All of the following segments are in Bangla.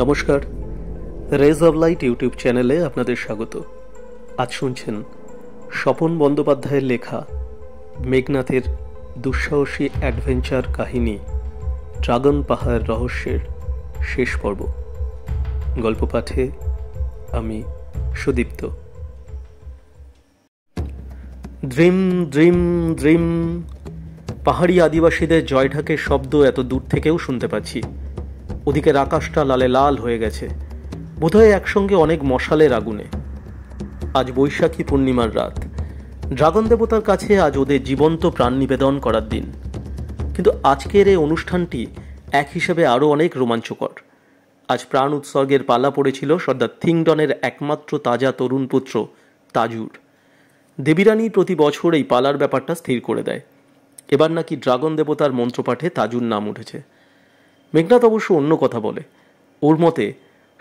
নমস্কার রেজ অব লাইট ইউটিউব চ্যানেলে আপনাদের স্বাগত আজ শুনছেন স্বপন বন্দ্যোপাধ্যায়ের লেখা মেঘনাথের দুঃসাহসী অ্যাডভেঞ্চার কাহিনী ড্রাগন পাহাড় রহস্যের শেষ পর্ব গল্প পাঠে আমি সুদীপ্ত দ্রিম দ্রিম দ্রিম পাহাড়ি আদিবাসীদের জয়ঢাকের শব্দ এত দূর থেকেও শুনতে পাচ্ছি ওদিকের আকাশটা লালে লাল হয়ে গেছে বোধহয় একসঙ্গে অনেক মশালের আগুনে আজ বৈশাখী পূর্ণিমার রাত ড্রাগন দেবতার কাছে আজ ওদের জীবন্ত প্রাণ নিবেদন করার দিন কিন্তু আজকের এই অনুষ্ঠানটি এক হিসেবে আরও অনেক রোমাঞ্চকর আজ প্রাণ উৎসর্গের পালা পড়েছিল সর্দার থিংডনের একমাত্র তাজা তরুণ পুত্র তাজুর দেবীরানী প্রতি বছর এই পালার ব্যাপারটা স্থির করে দেয় এবার নাকি ড্রাগন দেবতার মন্ত্রপাঠে তাজুর নাম উঠেছে মেঘনাথ অবশ্য অন্য কথা বলে ওর মতে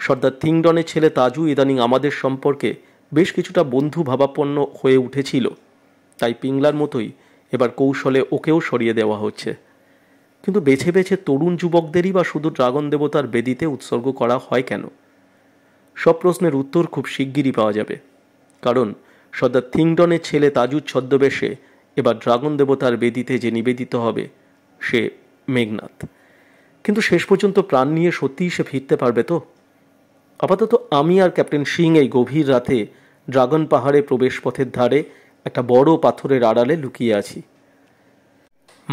সর্দার থিংডনের ছেলে তাজু ইদানিং আমাদের সম্পর্কে বেশ কিছুটা বন্ধু ভাবাপন্ন হয়ে উঠেছিল তাই পিংলার মতোই এবার কৌশলে ওকেও সরিয়ে দেওয়া হচ্ছে কিন্তু বেছে বেছে তরুণ যুবকদেরই বা শুধু ড্রাগন দেবতার বেদিতে উৎসর্গ করা হয় কেন সব প্রশ্নের উত্তর খুব শিগগিরই পাওয়া যাবে কারণ সর্দার থিংডনের ছেলে তাজুর ছদ্মবেশে এবার ড্রাগন দেবতার বেদিতে যে নিবেদিত হবে সে মেঘনাথ কিন্তু শেষ পর্যন্ত প্রাণ নিয়ে সত্যিই সে ফিরতে পারবে তো আপাতত আমি আর ক্যাপ্টেন সিং এই গভীর রাতে ড্রাগন পাহাড়ে প্রবেশ পথের ধারে একটা বড় পাথরের আড়ালে লুকিয়ে আছি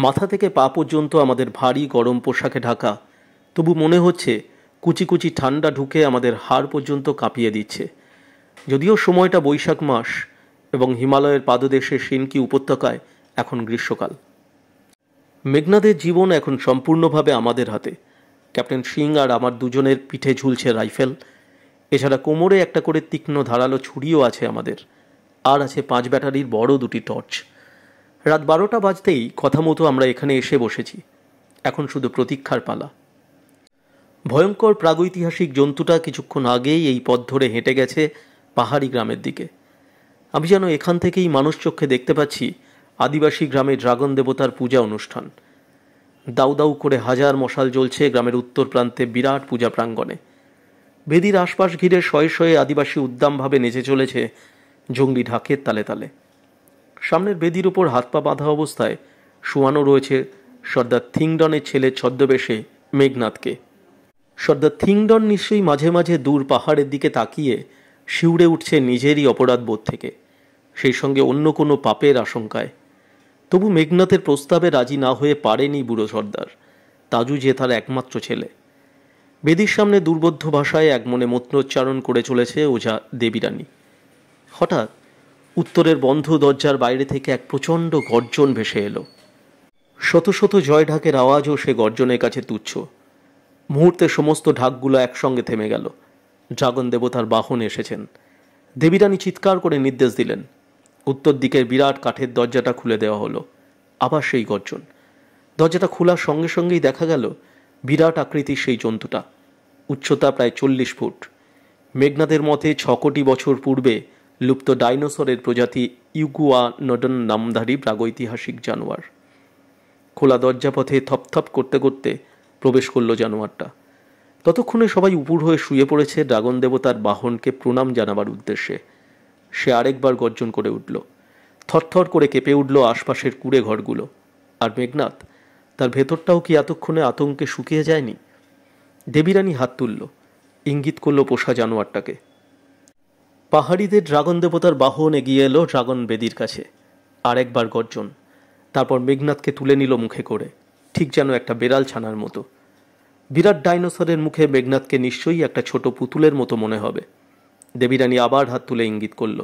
মাথা থেকে পা পর্যন্ত আমাদের ভারী গরম পোশাকে ঢাকা তবু মনে হচ্ছে কুচি কুচি ঠান্ডা ঢুকে আমাদের হাড় পর্যন্ত কাঁপিয়ে দিচ্ছে যদিও সময়টা বৈশাখ মাস এবং হিমালয়ের পাদদেশে সিনকি উপত্যকায় এখন গ্রীষ্মকাল মেঘনাদের জীবন এখন সম্পূর্ণভাবে আমাদের হাতে ক্যাপ্টেন সিং আর আমার দুজনের পিঠে ঝুলছে রাইফেল এছাড়া কোমরে একটা করে তীক্ষ্ণ ধারালো ছুরিও আছে আমাদের আর আছে পাঁচ ব্যাটারির বড় দুটি টর্চ রাত বারোটা বাজতেই কথা মতো আমরা এখানে এসে বসেছি এখন শুধু প্রতীক্ষার পালা ভয়ঙ্কর প্রাগৈতিহাসিক জন্তুটা কিছুক্ষণ আগেই এই পথ ধরে হেঁটে গেছে পাহাড়ি গ্রামের দিকে আমি যেন এখান থেকেই মানুষ চক্ষে দেখতে পাচ্ছি আদিবাসী গ্রামে ড্রাগন দেবতার পূজা অনুষ্ঠান দাউ দাউ করে হাজার মশাল জ্বলছে গ্রামের উত্তর প্রান্তে বিরাট পূজা প্রাঙ্গণে বেদির আশপাশ ঘিরে শয়ে শয়ে আদিবাসী উদ্দামভাবে নেচে চলেছে জঙ্গলি ঢাকের তালে তালে সামনের বেদির ওপর হাত পা বাঁধা অবস্থায় শুয়ানো রয়েছে সর্দার থিংডনের ছেলে ছদ্মবেশে মেঘনাথকে সর্দার থিংডন নিশ্চয়ই মাঝে মাঝে দূর পাহাড়ের দিকে তাকিয়ে শিউড়ে উঠছে নিজেরই অপরাধ বোধ থেকে সেই সঙ্গে অন্য কোনো পাপের আশঙ্কায় তবু মেঘনাথের প্রস্তাবে রাজি না হয়ে পারেনি বুড়ো সর্দার তাজু যে তার একমাত্র ছেলে বেদির সামনে দুর্বোধ্য ভাষায় এক মনে মত্নোচ্চারণ করে চলেছে ওঝা দেবীরানী হঠাৎ উত্তরের বন্ধ দরজার বাইরে থেকে এক প্রচণ্ড গর্জন ভেসে এলো শত শত জয় ঢাকের আওয়াজও সে গর্জনের কাছে তুচ্ছ মুহূর্তে সমস্ত ঢাকগুলো একসঙ্গে থেমে গেল ড্রাগন দেবতার বাহন এসেছেন দেবীরানী চিৎকার করে নির্দেশ দিলেন উত্তর দিকের বিরাট কাঠের দরজাটা খুলে দেওয়া হলো আবার সেই গর্জন দরজাটা খোলার সঙ্গে সঙ্গেই দেখা গেল বিরাট আকৃতির সেই জন্তুটা উচ্চতা প্রায় চল্লিশ ফুট মেঘনাদের মতে ছ কোটি বছর পূর্বে লুপ্ত ডাইনোসরের প্রজাতি ইউগুয়া নডন নামধারী প্রাগৈতিহাসিক জানোয়ার খোলা দরজাপথে থপথপ করতে করতে প্রবেশ করলো জানোয়ারটা ততক্ষণে সবাই উপুর হয়ে শুয়ে পড়েছে ড্রাগন দেবতার বাহনকে প্রণাম জানাবার উদ্দেশ্যে সে আরেকবার গর্জন করে উঠল থরথর করে কেঁপে উঠল আশপাশের কুড়ে ঘরগুলো আর মেঘনাথ তার ভেতরটাও কি এতক্ষণে আতঙ্কে শুকিয়ে যায়নি দেবীরানী হাত তুলল ইঙ্গিত করল পোষা জানোয়ারটাকে পাহাড়িদের ড্রাগন দেবতার বাহন এগিয়ে এলো ড্রাগন বেদির কাছে আরেকবার গর্জন তারপর মেঘনাথকে তুলে নিল মুখে করে ঠিক যেন একটা বেড়াল ছানার মতো বিরাট ডাইনোসরের মুখে মেঘনাথকে নিশ্চয়ই একটা ছোট পুতুলের মতো মনে হবে দেবীরানী আবার হাত তুলে ইঙ্গিত করল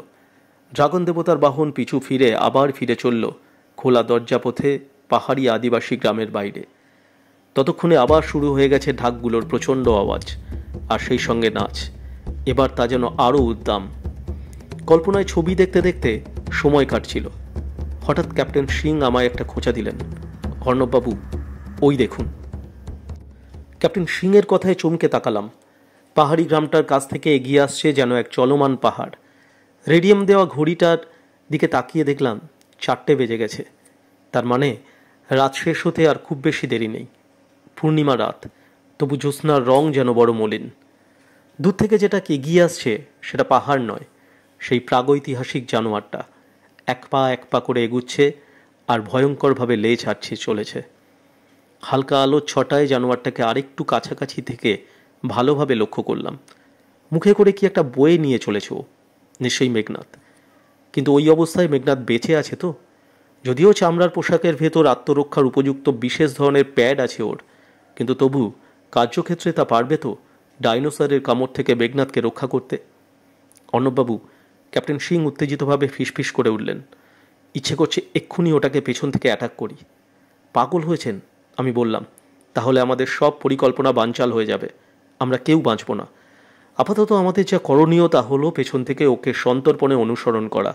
ড্রাগন দেবতার বাহন পিছু ফিরে আবার ফিরে চলল খোলা দরজা পথে পাহাড়ি আদিবাসী গ্রামের বাইরে ততক্ষণে আবার শুরু হয়ে গেছে ঢাকগুলোর প্রচণ্ড আওয়াজ আর সেই সঙ্গে নাচ এবার তা যেন আরও উদ্দাম কল্পনায় ছবি দেখতে দেখতে সময় কাটছিল হঠাৎ ক্যাপ্টেন সিং আমায় একটা খোঁচা দিলেন অর্ণববাবু ওই দেখুন ক্যাপ্টেন সিংয়ের কথায় চমকে তাকালাম পাহাড়ি গ্রামটার কাছ থেকে এগিয়ে আসছে যেন এক চলমান পাহাড় রেডিয়াম দেওয়া ঘড়িটার দিকে তাকিয়ে দেখলাম চারটে বেজে গেছে তার মানে রাত শেষ হতে আর খুব বেশি দেরি নেই পূর্ণিমা রাত তবু জ্যোৎস্নার রং যেন বড় মলিন দূর থেকে যেটা এগিয়ে আসছে সেটা পাহাড় নয় সেই প্রাগৈতিহাসিক জানোয়ারটা এক পা এক পা করে এগুচ্ছে আর ভয়ঙ্করভাবে লে ছাড়ছে চলেছে হালকা আলো ছটায় জানোয়ারটাকে আরেকটু কাছাকাছি থেকে ভালোভাবে লক্ষ্য করলাম মুখে করে কি একটা বয়ে নিয়ে চলেছ ও নিশ্চয়ই মেঘনাথ কিন্তু ওই অবস্থায় মেঘনাথ বেঁচে আছে তো যদিও চামড়ার পোশাকের ভেতর আত্মরক্ষার উপযুক্ত বিশেষ ধরনের প্যাড আছে ওর কিন্তু তবু কার্যক্ষেত্রে তা পারবে তো ডাইনোসরের কামড় থেকে মেঘনাথকে রক্ষা করতে অর্ণববাবু ক্যাপ্টেন সিং উত্তেজিতভাবে ফিসফিস করে উঠলেন ইচ্ছে করছে এক্ষুনি ওটাকে পেছন থেকে অ্যাটাক করি পাগল হয়েছেন আমি বললাম তাহলে আমাদের সব পরিকল্পনা বানচাল হয়ে যাবে আমরা কেউ বাঁচব না আপাতত আমাদের যা করণীয় তা হলো পেছন থেকে ওকে সন্তর্পণে অনুসরণ করা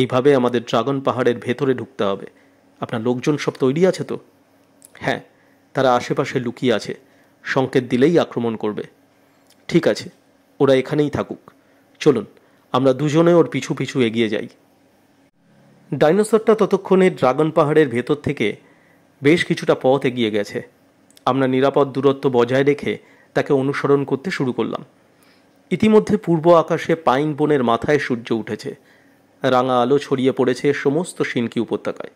এইভাবে আমাদের ড্রাগন পাহাড়ের ভেতরে ঢুকতে হবে আপনার লোকজন সব তৈরি আছে তো হ্যাঁ তারা আশেপাশে লুকিয়ে আছে সংকেত দিলেই আক্রমণ করবে ঠিক আছে ওরা এখানেই থাকুক চলুন আমরা দুজনে ওর পিছু পিছু এগিয়ে যাই ডাইনোসরটা ততক্ষণে ড্রাগন পাহাড়ের ভেতর থেকে বেশ কিছুটা পথ এগিয়ে গেছে আমরা নিরাপদ দূরত্ব বজায় রেখে তাকে অনুসরণ করতে শুরু করলাম ইতিমধ্যে পূর্ব আকাশে পাইন বনের মাথায় সূর্য উঠেছে রাঙা আলো ছড়িয়ে পড়েছে সমস্ত সিনকি উপত্যকায়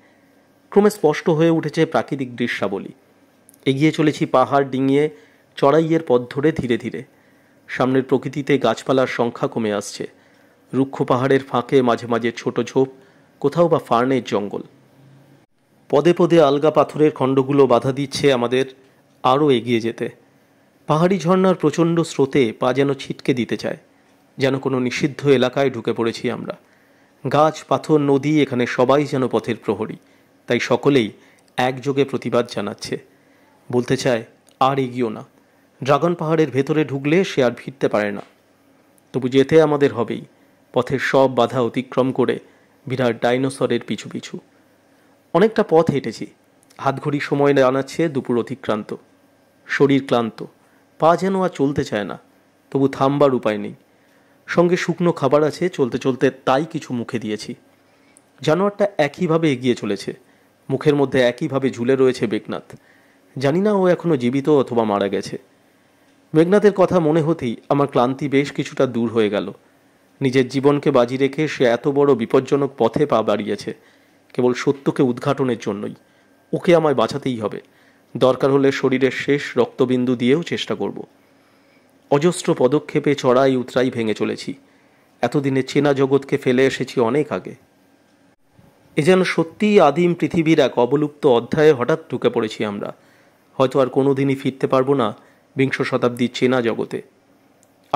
ক্রমে স্পষ্ট হয়ে উঠেছে প্রাকৃতিক দৃশ্যাবলী এগিয়ে চলেছি পাহাড় ডিঙিয়ে চড়াইয়ের পথ ধরে ধীরে ধীরে সামনের প্রকৃতিতে গাছপালার সংখ্যা কমে আসছে রুক্ষ পাহাড়ের ফাঁকে মাঝে মাঝে ছোট ঝোপ কোথাও বা ফার্নের জঙ্গল পদে পদে আলগা পাথরের খণ্ডগুলো বাধা দিচ্ছে আমাদের আরও এগিয়ে যেতে পাহাড়ি ঝর্নার প্রচণ্ড স্রোতে পা যেন ছিটকে দিতে চায় যেন কোনো নিষিদ্ধ এলাকায় ঢুকে পড়েছি আমরা গাছ পাথর নদী এখানে সবাই যেন পথের প্রহরী তাই সকলেই একযোগে প্রতিবাদ জানাচ্ছে বলতে চায় আর এগিয়েও না ড্রাগন পাহাড়ের ভেতরে ঢুকলে সে আর ফিরতে পারে না তবু যেতে আমাদের হবেই পথের সব বাধা অতিক্রম করে বিরাট ডাইনোসরের পিছু পিছু অনেকটা পথ হেঁটেছি হাতঘড়ি সময় জানাচ্ছে দুপুর অতিক্রান্ত শরীর ক্লান্ত পা যেন আর চলতে চায় না তবু থামবার উপায় নেই সঙ্গে শুকনো খাবার আছে চলতে চলতে তাই কিছু মুখে দিয়েছি জানোয়ারটা একইভাবে এগিয়ে চলেছে মুখের মধ্যে একইভাবে ঝুলে রয়েছে মেঘনাথ জানি না ও এখনও জীবিত অথবা মারা গেছে মেঘনাথের কথা মনে হতেই আমার ক্লান্তি বেশ কিছুটা দূর হয়ে গেল নিজের জীবনকে বাজি রেখে সে এত বড় বিপজ্জনক পথে পা বাড়িয়েছে কেবল সত্যকে উদ্ঘাটনের জন্যই ওকে আমায় বাঁচাতেই হবে দরকার হলে শরীরের শেষ রক্তবিন্দু দিয়েও চেষ্টা করব অজস্র পদক্ষেপে চড়াই উতরাই ভেঙে চলেছি এতদিনে চেনা জগৎকে ফেলে এসেছি অনেক আগে এ যেন সত্যিই আদিম পৃথিবীর এক অবলুপ্ত অধ্যায়ে হঠাৎ ঢুকে পড়েছি আমরা হয়তো আর কোনোদিনই ফিরতে পারবো না বিংশ শতাব্দীর চেনা জগতে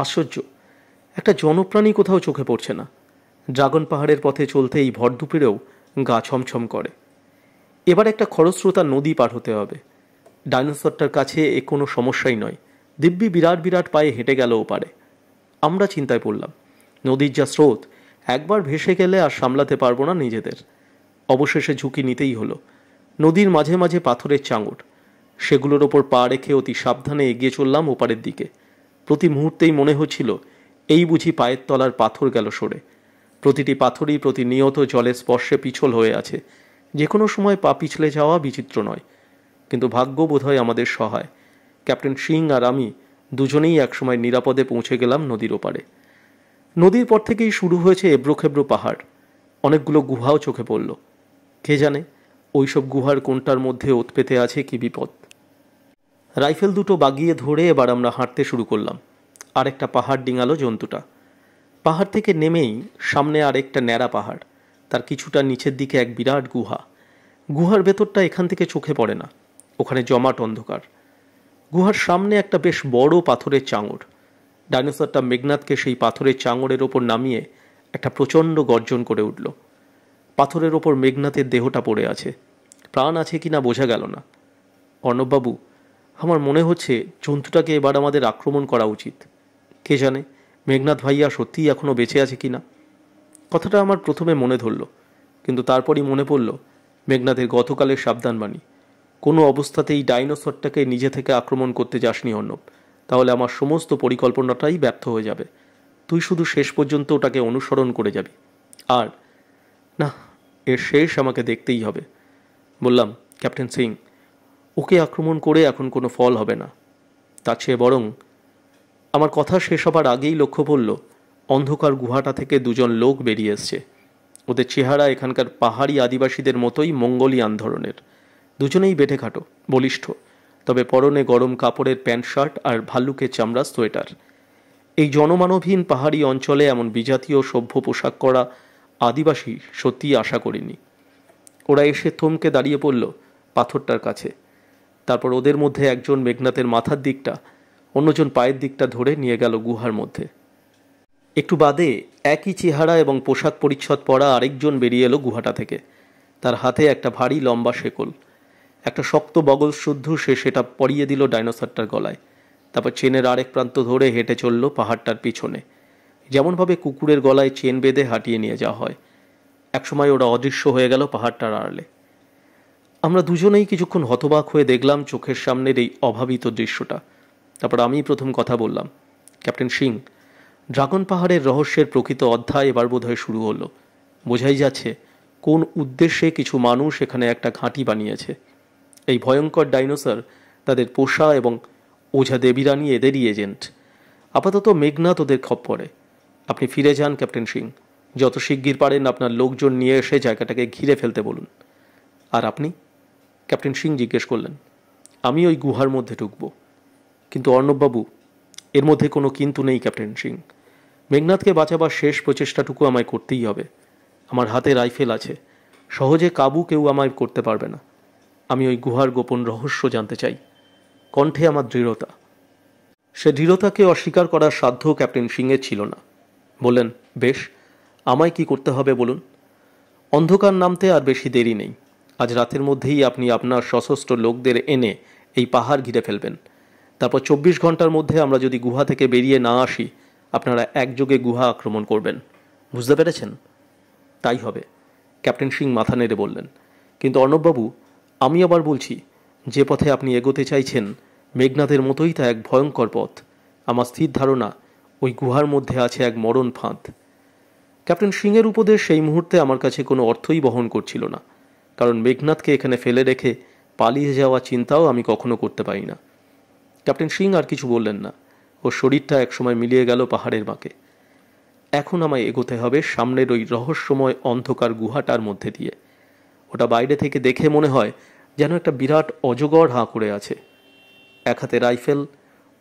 আশ্চর্য একটা জনপ্রাণী কোথাও চোখে পড়ছে না ড্রাগন পাহাড়ের পথে চলতে এই ভর দুপুরেও গা ছমছম করে এবার একটা খরস্রোতা নদী পার হতে হবে ডাইনোসরটার কাছে এ কোনো সমস্যাই নয় দিব্যি বিরাট বিরাট পায়ে হেঁটে গেলেও পারে আমরা চিন্তায় পড়লাম নদীর যা স্রোত একবার ভেসে গেলে আর সামলাতে পারবো না নিজেদের অবশেষে ঝুঁকি নিতেই হলো নদীর মাঝে মাঝে পাথরের চাঙড় সেগুলোর ওপর পা রেখে অতি সাবধানে এগিয়ে চললাম ওপারের দিকে প্রতি মুহূর্তেই মনে হচ্ছিল এই বুঝি পায়ের তলার পাথর গেল সরে প্রতিটি পাথরই প্রতিনিয়ত জলের স্পর্শে পিছল হয়ে আছে যে কোনো সময় পা পিছলে যাওয়া বিচিত্র নয় কিন্তু ভাগ্য বোধহয় আমাদের সহায় ক্যাপ্টেন সিং আর আমি দুজনেই একসময় নিরাপদে পৌঁছে গেলাম নদীর ওপারে নদীর পর থেকেই শুরু হয়েছে এবড়োখেবড়ো পাহাড় অনেকগুলো গুহাও চোখে পড়ল কে জানে ওইসব গুহার কোনটার মধ্যে ওত পেতে আছে কি বিপদ রাইফেল দুটো বাগিয়ে ধরে এবার আমরা হাঁটতে শুরু করলাম আরেকটা পাহাড় ডিঙালো জন্তুটা পাহাড় থেকে নেমেই সামনে আরেকটা ন্যাড়া পাহাড় তার কিছুটা নিচের দিকে এক বিরাট গুহা গুহার ভেতরটা এখান থেকে চোখে পড়ে না ওখানে জমাট অন্ধকার গুহার সামনে একটা বেশ বড় পাথরের চাঙড় ডাইনোসরটা মেঘনাথকে সেই পাথরের চাঙড়ের ওপর নামিয়ে একটা প্রচণ্ড গর্জন করে উঠল পাথরের ওপর মেঘনাথের দেহটা পড়ে আছে প্রাণ আছে কি না বোঝা গেল না অর্ণববাবু আমার মনে হচ্ছে জন্তুটাকে এবার আমাদের আক্রমণ করা উচিত কে জানে মেঘনাথ ভাইয়া সত্যিই এখনও বেঁচে আছে কি না কথাটা আমার প্রথমে মনে ধরল কিন্তু তারপরই মনে পড়ল মেঘনাথের গতকালের সাবধানবাণী কোনো অবস্থাতেই ডাইনোসরটাকে নিজে থেকে আক্রমণ করতে যাসনি অর্ণব তাহলে আমার সমস্ত পরিকল্পনাটাই ব্যর্থ হয়ে যাবে তুই শুধু শেষ পর্যন্ত ওটাকে অনুসরণ করে যাবি আর না এর শেষ আমাকে দেখতেই হবে বললাম ক্যাপ্টেন সিং ওকে আক্রমণ করে এখন কোনো ফল হবে না তা চেয়ে বরং আমার কথা শেষ হবার আগেই লক্ষ্য পড়ল অন্ধকার গুহাটা থেকে দুজন লোক বেরিয়ে এসছে ওদের চেহারা এখানকার পাহাড়ি আদিবাসীদের মতোই মঙ্গলিয়ান ধরনের দুজনেই বেঁধে খাটো বলিষ্ঠ তবে পরনে গরম কাপড়ের প্যান্ট শার্ট আর ভাল্লুকের চামড়া সোয়েটার এই জনমানবহীন পাহাড়ি অঞ্চলে এমন বিজাতীয় সভ্য পোশাক করা আদিবাসী সত্যিই আশা করিনি ওরা এসে থমকে দাঁড়িয়ে পড়ল পাথরটার কাছে তারপর ওদের মধ্যে একজন মেঘনাথের মাথার দিকটা অন্যজন পায়ের দিকটা ধরে নিয়ে গেল গুহার মধ্যে একটু বাদে একই চেহারা এবং পোশাক পরিচ্ছদ পরা আরেকজন বেরিয়ে এলো গুহাটা থেকে তার হাতে একটা ভারী লম্বা শেকল একটা শক্ত বগল শুদ্ধ সে সেটা পরিয়ে দিল ডাইনোসরটার গলায় তারপর চেনের আরেক প্রান্ত ধরে হেঁটে চলল পাহাড়টার পিছনে যেমনভাবে কুকুরের গলায় চেন বেঁধে হাঁটিয়ে নিয়ে যাওয়া হয় একসময় ওরা অদৃশ্য হয়ে গেল পাহাড়টার আড়ালে আমরা দুজনেই কিছুক্ষণ হতবাক হয়ে দেখলাম চোখের সামনের এই অভাবিত দৃশ্যটা তারপর আমি প্রথম কথা বললাম ক্যাপ্টেন সিং ড্রাগন পাহাড়ের রহস্যের প্রকৃত অধ্যায় এবার বোধহয় শুরু হলো বোঝাই যাচ্ছে কোন উদ্দেশ্যে কিছু মানুষ এখানে একটা ঘাঁটি বানিয়েছে এই ভয়ঙ্কর ডাইনোসর তাদের পোষা এবং ওঝা নিয়ে এদেরই এজেন্ট আপাতত মেঘনাথ ওদের খপ আপনি ফিরে যান ক্যাপ্টেন সিং যত শিগগির পারেন আপনার লোকজন নিয়ে এসে জায়গাটাকে ঘিরে ফেলতে বলুন আর আপনি ক্যাপ্টেন সিং জিজ্ঞেস করলেন আমি ওই গুহার মধ্যে ঢুকব কিন্তু অর্ণববাবু এর মধ্যে কোনো কিন্তু নেই ক্যাপ্টেন সিং মেঘনাথকে বাঁচাবার শেষ প্রচেষ্টাটুকু আমায় করতেই হবে আমার হাতে রাইফেল আছে সহজে কাবু কেউ আমায় করতে পারবে না আমি ওই গুহার গোপন রহস্য জানতে চাই কণ্ঠে আমার দৃঢ়তা সে দৃঢ়তাকে অস্বীকার করার সাধ্য ক্যাপ্টেন সিংয়ের ছিল না বললেন বেশ আমায় কি করতে হবে বলুন অন্ধকার নামতে আর বেশি দেরি নেই আজ রাতের মধ্যেই আপনি আপনার সশস্ত্র লোকদের এনে এই পাহাড় ঘিরে ফেলবেন তারপর চব্বিশ ঘন্টার মধ্যে আমরা যদি গুহা থেকে বেরিয়ে না আসি আপনারা একযোগে গুহা আক্রমণ করবেন বুঝতে পেরেছেন তাই হবে ক্যাপ্টেন সিং মাথা নেড়ে বললেন কিন্তু অর্ণববাবু আমি আবার বলছি যে পথে আপনি এগোতে চাইছেন মেঘনাথের মতোই তা এক ভয়ঙ্কর পথ আমার স্থির ধারণা ওই গুহার মধ্যে আছে এক মরণ ফাঁদ ক্যাপ্টেন সিংয়ের উপদেশ সেই মুহূর্তে আমার কাছে কোনো অর্থই বহন করছিল না কারণ মেঘনাথকে এখানে ফেলে রেখে পালিয়ে যাওয়া চিন্তাও আমি কখনো করতে পারি না ক্যাপ্টেন সিং আর কিছু বললেন না ওর শরীরটা একসময় মিলিয়ে গেল পাহাড়ের বাঁকে এখন আমায় এগোতে হবে সামনের ওই রহস্যময় অন্ধকার গুহাটার মধ্যে দিয়ে ওটা বাইরে থেকে দেখে মনে হয় যেন একটা বিরাট অজগর হাঁ করে আছে এক হাতে রাইফেল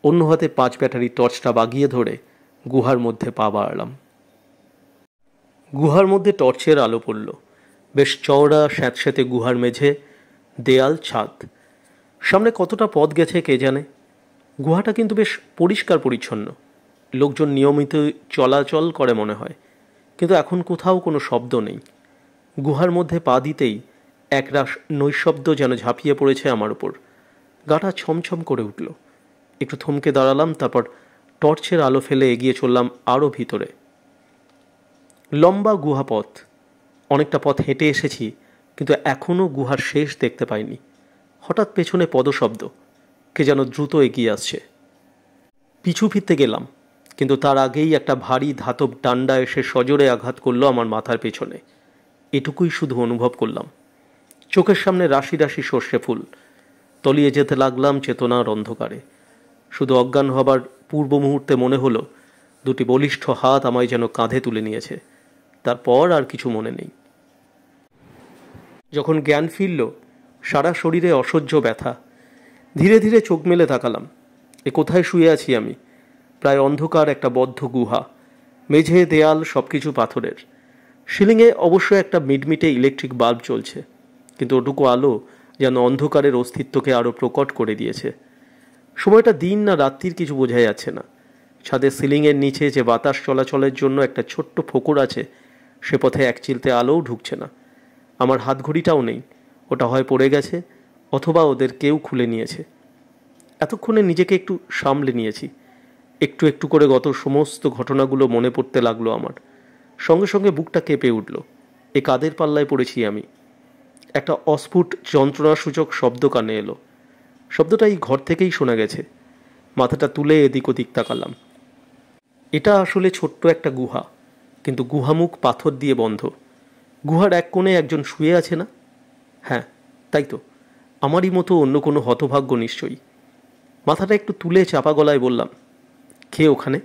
অন্য হাতে পাঁচ ব্যাটারি টর্চটা বাগিয়ে ধরে গুহার মধ্যে পা বাড়লাম গুহার মধ্যে টর্চের আলো পড়ল বেশ চওড়া স্যাঁতস্যাঁতে গুহার মেঝে দেয়াল ছাদ সামনে কতটা পথ গেছে কে জানে গুহাটা কিন্তু বেশ পরিষ্কার পরিচ্ছন্ন লোকজন নিয়মিত চলাচল করে মনে হয় কিন্তু এখন কোথাও কোনো শব্দ নেই গুহার মধ্যে পা দিতেই একরাশ নৈশব্দ যেন ঝাঁপিয়ে পড়েছে আমার উপর গাটা ছমছম করে উঠল একটু থমকে দাঁড়ালাম তারপর টর্চের আলো ফেলে এগিয়ে চললাম আরও ভিতরে লম্বা গুহাপথ অনেকটা পথ হেঁটে এসেছি কিন্তু এখনও গুহার শেষ দেখতে পাইনি হঠাৎ পেছনে পদশব্দ কে যেন দ্রুত এগিয়ে আসছে পিছু ফিরতে গেলাম কিন্তু তার আগেই একটা ভারী ধাতব ডান্ডা এসে সজোরে আঘাত করলো আমার মাথার পেছনে এটুকুই শুধু অনুভব করলাম চোখের সামনে রাশি রাশি সর্ষে ফুল তলিয়ে যেতে লাগলাম চেতনার অন্ধকারে শুধু অজ্ঞান হবার পূর্ব মুহূর্তে মনে হলো দুটি বলিষ্ঠ হাত আমায় যেন কাঁধে তুলে নিয়েছে তারপর আর কিছু মনে নেই যখন জ্ঞান ফিরল সারা শরীরে অসহ্য ব্যথা ধীরে ধীরে চোখ মেলে তাকালাম এ কোথায় শুয়ে আছি আমি প্রায় অন্ধকার একটা বদ্ধ গুহা মেঝে দেয়াল সব কিছু পাথরের সিলিংয়ে অবশ্য একটা মিটমিটে ইলেকট্রিক বাল্ব চলছে কিন্তু ওটুকু আলো যেন অন্ধকারের অস্তিত্বকে আরও প্রকট করে দিয়েছে সময়টা দিন না রাত্রির কিছু বোঝা যাচ্ছে না ছাদের সিলিংয়ের নিচে যে বাতাস চলাচলের জন্য একটা ছোট্ট ফোকর আছে সে পথে এক চিলতে আলোও ঢুকছে না আমার হাত ঘড়িটাও নেই ওটা হয় পড়ে গেছে অথবা ওদের কেউ খুলে নিয়েছে এতক্ষণে নিজেকে একটু সামলে নিয়েছি একটু একটু করে গত সমস্ত ঘটনাগুলো মনে পড়তে লাগলো আমার সঙ্গে সঙ্গে বুকটা কেঁপে উঠল এ কাদের পাল্লায় পড়েছি আমি একটা অস্ফুট যন্ত্রণাসূচক শব্দ কানে এলো শব্দটা এই ঘর থেকেই শোনা গেছে মাথাটা তুলে এদিক ওদিক তাকালাম এটা আসলে ছোট্ট একটা গুহা কিন্তু গুহামুখ পাথর দিয়ে বন্ধ গুহার এক কোণে একজন শুয়ে আছে না হ্যাঁ তাই তো আমারই মতো অন্য কোনো হতভাগ্য নিশ্চয়ই মাথাটা একটু তুলে চাপা গলায় বললাম কে ওখানে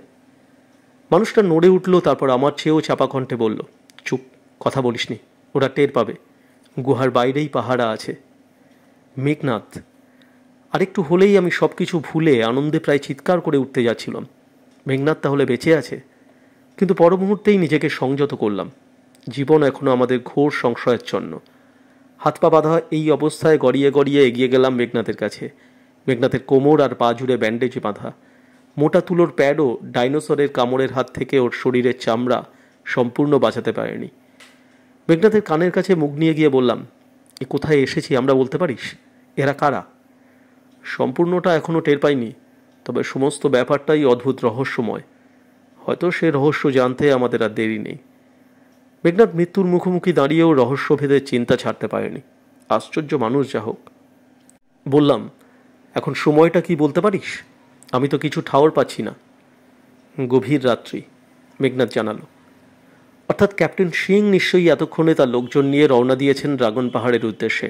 মানুষটা নড়ে উঠল তারপর আমার চেয়েও চাপা কণ্ঠে বলল চুপ কথা বলিসনি ওরা টের পাবে গুহার বাইরেই পাহারা আছে মেঘনাথ আরেকটু হলেই আমি সব কিছু ভুলে আনন্দে প্রায় চিৎকার করে উঠতে যাচ্ছিলাম মেঘনাথ তাহলে বেঁচে আছে কিন্তু পর মুহূর্তেই নিজেকে সংযত করলাম জীবন এখনও আমাদের ঘোর জন্য হাত পা বাঁধা এই অবস্থায় গড়িয়ে গড়িয়ে এগিয়ে গেলাম মেঘনাথের কাছে মেঘনাথের কোমর আর পা জুড়ে ব্যান্ডেজ বাঁধা মোটা তুলোর প্যাডও ডাইনোসরের কামড়ের হাত থেকে ওর শরীরের চামড়া সম্পূর্ণ বাঁচাতে পারেনি মেঘনাথের কানের কাছে মুখ নিয়ে গিয়ে বললাম এ কোথায় এসেছি আমরা বলতে পারিস এরা কারা সম্পূর্ণটা এখনও টের পাইনি তবে সমস্ত ব্যাপারটাই অদ্ভুত রহস্যময় হয়তো সে রহস্য জানতে আমাদের আর দেরি নেই মেঘনাথ মৃত্যুর মুখোমুখি দাঁড়িয়েও রহস্যভেদের চিন্তা ছাড়তে পারেনি আশ্চর্য মানুষ যা হোক বললাম এখন সময়টা কি বলতে পারিস আমি তো কিছু ঠাওর পাচ্ছি না গভীর রাত্রি মেঘনাথ জানালো অর্থাৎ ক্যাপ্টেন সিং নিশ্চয়ই এতক্ষণে তার লোকজন নিয়ে রওনা দিয়েছেন ড্রাগন পাহাড়ের উদ্দেশ্যে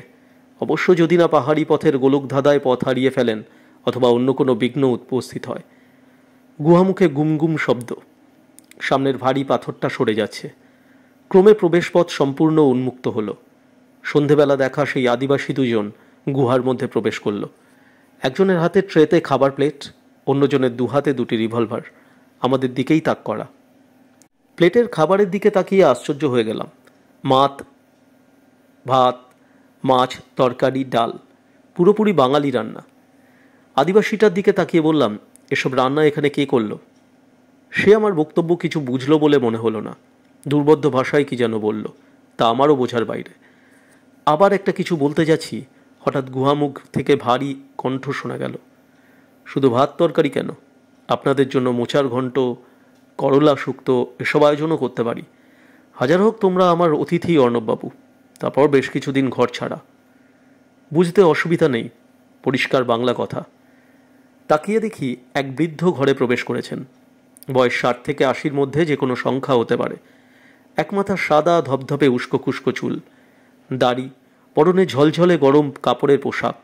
অবশ্য যদি না পাহাড়ি পথের গোলকধাঁধায় পথ হারিয়ে ফেলেন অথবা অন্য কোনো বিঘ্ন উপস্থিত হয় গুহামুখে গুমগুম শব্দ সামনের ভারী পাথরটা সরে যাচ্ছে ক্রমে প্রবেশপথ সম্পূর্ণ উন্মুক্ত হল সন্ধেবেলা দেখা সেই আদিবাসী দুজন গুহার মধ্যে প্রবেশ করল একজনের হাতে ট্রেতে খাবার প্লেট অন্যজনের দুহাতে দুটি রিভলভার আমাদের দিকেই তাক করা প্লেটের খাবারের দিকে তাকিয়ে আশ্চর্য হয়ে গেলাম মাত ভাত মাছ তরকারি ডাল পুরোপুরি বাঙালি রান্না আদিবাসীটার দিকে তাকিয়ে বললাম এসব রান্না এখানে কে করলো সে আমার বক্তব্য কিছু বুঝলো বলে মনে হলো না দুর্বদ্ধ ভাষায় কি যেন বলল তা আমারও বোঝার বাইরে আবার একটা কিছু বলতে যাচ্ছি হঠাৎ গুহামুখ থেকে ভারী কণ্ঠ শোনা গেল শুধু ভাত তরকারি কেন আপনাদের জন্য মোচার ঘন্ট করলা শুক্ত এসব আয়োজনও করতে পারি হাজার হোক তোমরা আমার অতিথি অর্ণববাবু তারপর বেশ কিছুদিন ঘর ছাড়া বুঝতে অসুবিধা নেই পরিষ্কার বাংলা কথা তাকিয়ে দেখি এক বৃদ্ধ ঘরে প্রবেশ করেছেন বয়স ষাট থেকে আশির মধ্যে যে কোনো সংখ্যা হতে পারে একমাথা সাদা ধপধপে উস্কো খুস্কো চুল দাড়ি পরনে ঝলঝলে গরম কাপড়ের পোশাক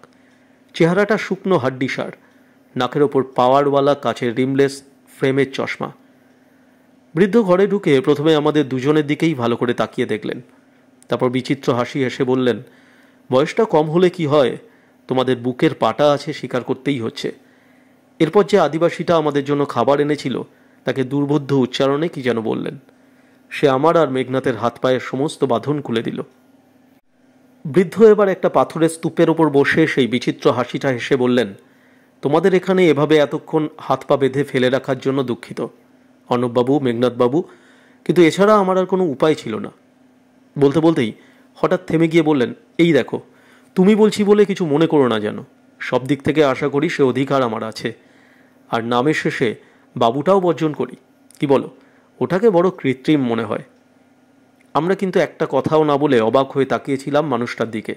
চেহারাটা শুকনো হাড্ডিসার নাকের ওপর পাওয়ারওয়ালা কাছের রিমলেস ফ্রেমের চশমা বৃদ্ধ ঘরে ঢুকে প্রথমে আমাদের দুজনের দিকেই ভালো করে তাকিয়ে দেখলেন তারপর বিচিত্র হাসি হেসে বললেন বয়সটা কম হলে কি হয় তোমাদের বুকের পাটা আছে স্বীকার করতেই হচ্ছে এরপর যে আদিবাসীটা আমাদের জন্য খাবার এনেছিল তাকে দুর্বোধ্য উচ্চারণে কি যেন বললেন সে আমার আর মেঘনাথের হাত পায়ের সমস্ত বাঁধন খুলে দিল বৃদ্ধ এবার একটা পাথরের স্তূপের ওপর বসে সেই বিচিত্র হাসিটা হেসে বললেন তোমাদের এখানে এভাবে এতক্ষণ হাত পা বেঁধে ফেলে রাখার জন্য দুঃখিত অর্ণববাবু মেঘনাথবাবু কিন্তু এছাড়া আমার আর কোনো উপায় ছিল না বলতে বলতেই হঠাৎ থেমে গিয়ে বললেন এই দেখো তুমি বলছি বলে কিছু মনে করো না যেন সব দিক থেকে আশা করি সে অধিকার আমার আছে আর নামের শেষে বাবুটাও বর্জন করি কি বলো ওটাকে বড় কৃত্রিম মনে হয় আমরা কিন্তু একটা কথাও না বলে অবাক হয়ে তাকিয়েছিলাম মানুষটার দিকে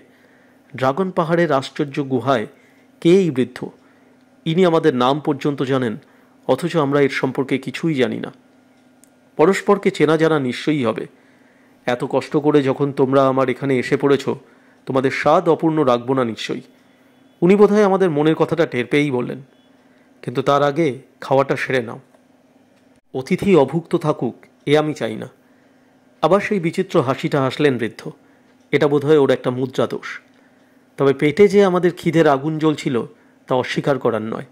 ড্রাগন পাহাড়ের আশ্চর্য গুহায় কে এই বৃদ্ধ ইনি আমাদের নাম পর্যন্ত জানেন অথচ আমরা এর সম্পর্কে কিছুই জানি না পরস্পরকে চেনা জানা নিশ্চয়ই হবে এত কষ্ট করে যখন তোমরা আমার এখানে এসে পড়েছ তোমাদের স্বাদ অপূর্ণ রাখবো না নিশ্চয়ই উনি বোধহয় আমাদের মনের কথাটা টের পেয়েই বললেন কিন্তু তার আগে খাওয়াটা সেরে নাও অতিথি অভুক্ত থাকুক এ আমি চাই না আবার সেই বিচিত্র হাসিটা হাসলেন বৃদ্ধ এটা বোধহয় ওর একটা মুদ্রা দোষ তবে পেটে যে আমাদের খিদের আগুন জ্বলছিল তা অস্বীকার করার নয়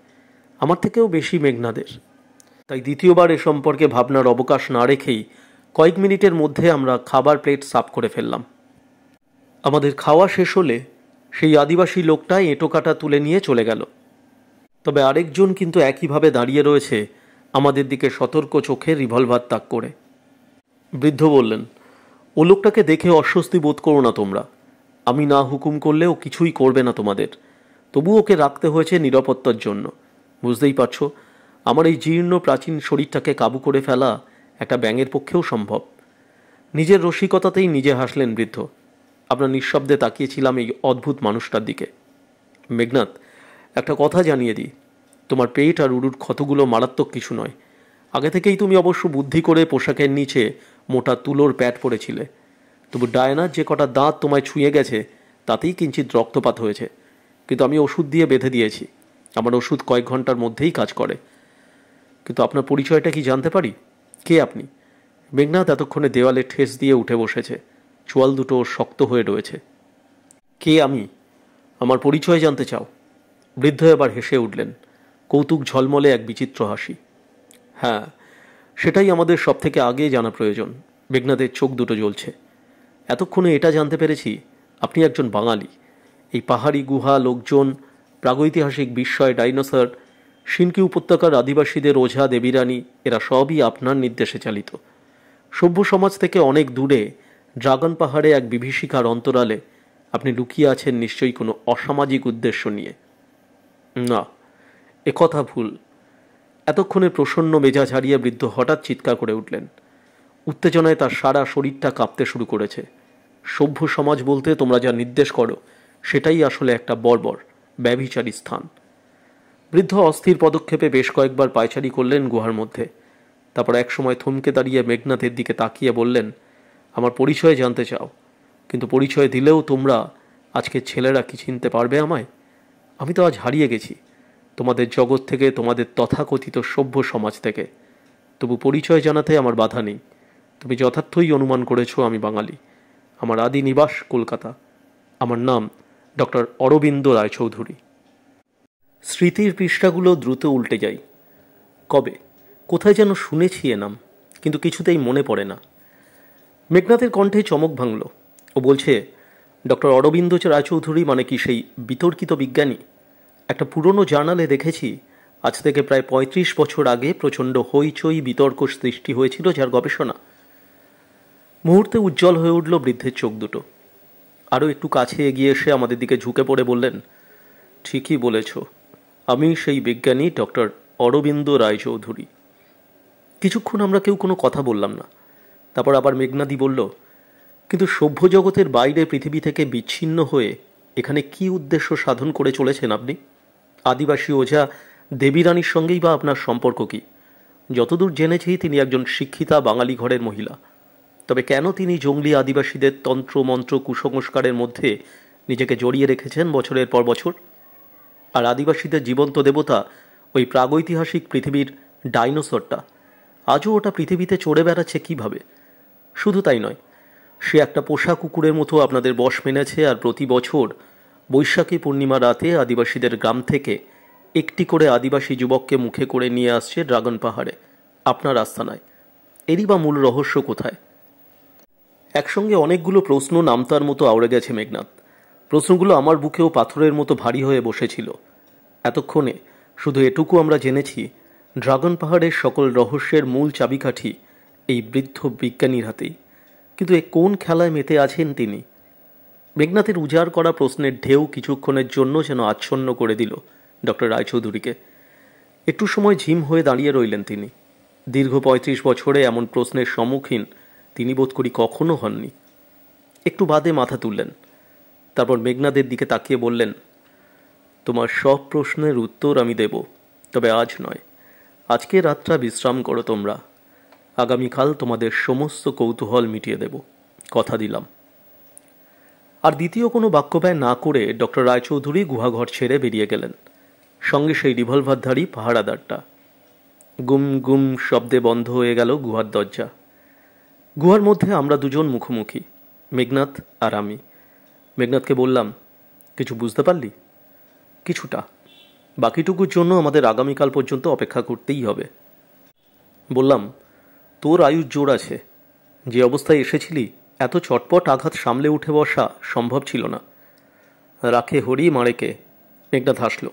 আমার থেকেও বেশি মেঘনাদের তাই দ্বিতীয়বার এ সম্পর্কে ভাবনার অবকাশ না রেখেই কয়েক মিনিটের মধ্যে আমরা খাবার প্লেট সাফ করে ফেললাম আমাদের খাওয়া শেষ হলে সেই আদিবাসী লোকটাই এঁটো কাটা তুলে নিয়ে চলে গেল তবে আরেকজন কিন্তু একইভাবে দাঁড়িয়ে রয়েছে আমাদের দিকে সতর্ক চোখে রিভলভার তাক করে বৃদ্ধ বললেন ও লোকটাকে দেখে অস্বস্তি বোধ করো না তোমরা আমি না হুকুম করলে ও কিছুই করবে না তোমাদের তবু ওকে রাখতে হয়েছে নিরাপত্তার জন্য বুঝতেই পারছো আমার এই জীর্ণ প্রাচীন শরীরটাকে কাবু করে ফেলা একটা ব্যাঙের পক্ষেও সম্ভব নিজের রসিকতাতেই নিজে হাসলেন বৃদ্ধ আপনার নিঃশব্দে তাকিয়েছিলাম এই অদ্ভুত মানুষটার দিকে মেঘনাথ একটা কথা জানিয়ে দিই তোমার পেট আর উড়ুর ক্ষতগুলো মারাত্মক কিছু নয় আগে থেকেই তুমি অবশ্য বুদ্ধি করে পোশাকের নিচে মোটা তুলোর প্যাট পরেছিলে তবু ডায়নার যে কটা দাঁত তোমায় ছুঁয়ে গেছে তাতেই কিঞ্চিত রক্তপাত হয়েছে কিন্তু আমি ওষুধ দিয়ে বেঁধে দিয়েছি আমার ওষুধ কয়েক ঘন্টার মধ্যেই কাজ করে কিন্তু আপনার পরিচয়টা কি জানতে পারি কে আপনি মেঘনাথ এতক্ষণে দেওয়ালে ঠেস দিয়ে উঠে বসেছে চোয়াল দুটো শক্ত হয়ে রয়েছে কে আমি আমার পরিচয় জানতে চাও বৃদ্ধ এবার হেসে উঠলেন কৌতুক ঝলমলে এক বিচিত্র হাসি হ্যাঁ সেটাই আমাদের সব থেকে আগে জানা প্রয়োজন মেঘনাথের চোখ দুটো জ্বলছে এতক্ষণে এটা জানতে পেরেছি আপনি একজন বাঙালি এই পাহাড়ি গুহা লোকজন প্রাগৈতিহাসিক বিস্ময় ডাইনোসর সিনকি উপত্যকার আদিবাসীদের ওঝা দেবীরানী এরা সবই আপনার নির্দেশে চালিত সভ্য সমাজ থেকে অনেক দূরে ড্রাগন পাহাড়ে এক বিভীষিকার অন্তরালে আপনি লুকিয়ে আছেন নিশ্চয়ই কোনো অসামাজিক উদ্দেশ্য নিয়ে না একথা ভুল এতক্ষণে প্রসন্ন মেজাজ হারিয়ে বৃদ্ধ হঠাৎ চিৎকার করে উঠলেন উত্তেজনায় তার সারা শরীরটা কাঁপতে শুরু করেছে সভ্য সমাজ বলতে তোমরা যা নির্দেশ করো সেটাই আসলে একটা বর্বর ব্যভিচারী স্থান বৃদ্ধ অস্থির পদক্ষেপে বেশ কয়েকবার পায়চারি করলেন গুহার মধ্যে তারপর একসময় থমকে দাঁড়িয়ে মেঘনাথের দিকে তাকিয়ে বললেন আমার পরিচয় জানতে চাও কিন্তু পরিচয় দিলেও তোমরা আজকে ছেলেরা কি চিনতে পারবে আমায় আমি তো আজ হারিয়ে গেছি তোমাদের জগৎ থেকে তোমাদের তথাকথিত সভ্য সমাজ থেকে তবু পরিচয় জানাতে আমার বাধা নেই তুমি যথার্থই অনুমান করেছো আমি বাঙালি আমার আদি নিবাস কলকাতা আমার নাম ডক্টর অরবিন্দ রায়চৌধুরী স্মৃতির পৃষ্ঠাগুলো দ্রুত উল্টে যায় কবে কোথায় যেন শুনেছি এ নাম কিন্তু কিছুতেই মনে পড়ে না মেঘনাথের কণ্ঠে চমক ভাঙল ও বলছে ডক্টর অরবিন্দ রায়চৌধুরী মানে কি সেই বিতর্কিত বিজ্ঞানী একটা পুরনো জার্নালে দেখেছি আজ থেকে প্রায় ৩৫ বছর আগে প্রচণ্ড হইচই বিতর্ক সৃষ্টি হয়েছিল যার গবেষণা মুহূর্তে উজ্জ্বল হয়ে উঠল বৃদ্ধের চোখ দুটো আরও একটু কাছে এগিয়ে এসে আমাদের দিকে ঝুঁকে পড়ে বললেন ঠিকই বলেছ আমি সেই বিজ্ঞানী ডক্টর অরবিন্দ রায়চৌধুরী কিছুক্ষণ আমরা কেউ কোনো কথা বললাম না তারপর আবার মেঘনাদি বলল কিন্তু সভ্য জগতের বাইরে পৃথিবী থেকে বিচ্ছিন্ন হয়ে এখানে কি উদ্দেশ্য সাধন করে চলেছেন আপনি আদিবাসী ওঝা দেবীরানীর সঙ্গেই বা আপনার সম্পর্ক কি যতদূর জেনেছি তিনি একজন শিক্ষিতা বাঙালি ঘরের মহিলা তবে কেন তিনি জঙ্গলি আদিবাসীদের তন্ত্র মন্ত্র কুসংস্কারের মধ্যে নিজেকে জড়িয়ে রেখেছেন বছরের পর বছর আর আদিবাসীদের জীবন্ত দেবতা ওই প্রাগৈতিহাসিক পৃথিবীর ডাইনোসরটা আজও ওটা পৃথিবীতে চড়ে বেড়াচ্ছে কীভাবে শুধু তাই নয় সে একটা পোষা কুকুরের মতো আপনাদের বশ মেনেছে আর প্রতি বছর বৈশাখী পূর্ণিমা রাতে আদিবাসীদের গ্রাম থেকে একটি করে আদিবাসী যুবককে মুখে করে নিয়ে আসছে ড্রাগন পাহাড়ে আপনার নয় এরই বা মূল রহস্য কোথায় একসঙ্গে অনেকগুলো প্রশ্ন নামতার মতো আউড়ে গেছে মেঘনাথ প্রশ্নগুলো আমার বুকেও পাথরের মতো ভারী হয়ে বসেছিল এতক্ষণে শুধু এটুকু আমরা জেনেছি ড্রাগন পাহাড়ের সকল রহস্যের মূল চাবিকাঠি এই বৃদ্ধ বিজ্ঞানীর হাতেই কিন্তু এ কোন খেলায় মেতে আছেন তিনি মেঘনাথের উজাড় করা প্রশ্নের ঢেউ কিছুক্ষণের জন্য যেন আচ্ছন্ন করে দিল ডক্টর রায়চৌধুরীকে একটু সময় ঝিম হয়ে দাঁড়িয়ে রইলেন তিনি দীর্ঘ পঁয়ত্রিশ বছরে এমন প্রশ্নের সম্মুখীন তিনি বোধ করি কখনো হননি একটু বাদে মাথা তুললেন তারপর মেঘনাদের দিকে তাকিয়ে বললেন তোমার সব প্রশ্নের উত্তর আমি দেব তবে আজ নয় আজকে রাতটা বিশ্রাম করো তোমরা আগামীকাল তোমাদের সমস্ত কৌতূহল মিটিয়ে দেব কথা দিলাম আর দ্বিতীয় কোনো বাক্য ব্যয় না করে ডক্টর রায়চৌধুরী গুহাঘর ছেড়ে বেরিয়ে গেলেন সঙ্গে সেই রিভলভারধারী পাহারাদারটা গুম গুম শব্দে বন্ধ হয়ে গেল গুহার দরজা গুহার মধ্যে আমরা দুজন মুখোমুখি মেঘনাথ আর আমি মেঘনাথকে বললাম কিছু বুঝতে পারলি কিছুটা বাকিটুকুর জন্য আমাদের আগামীকাল পর্যন্ত অপেক্ষা করতেই হবে বললাম তোর আয়ুর জোর আছে যে অবস্থায় এসেছিলি এত চটপট আঘাত সামলে উঠে বসা সম্ভব ছিল না রাখে হরি মারেকে মেঘনাথ হাসল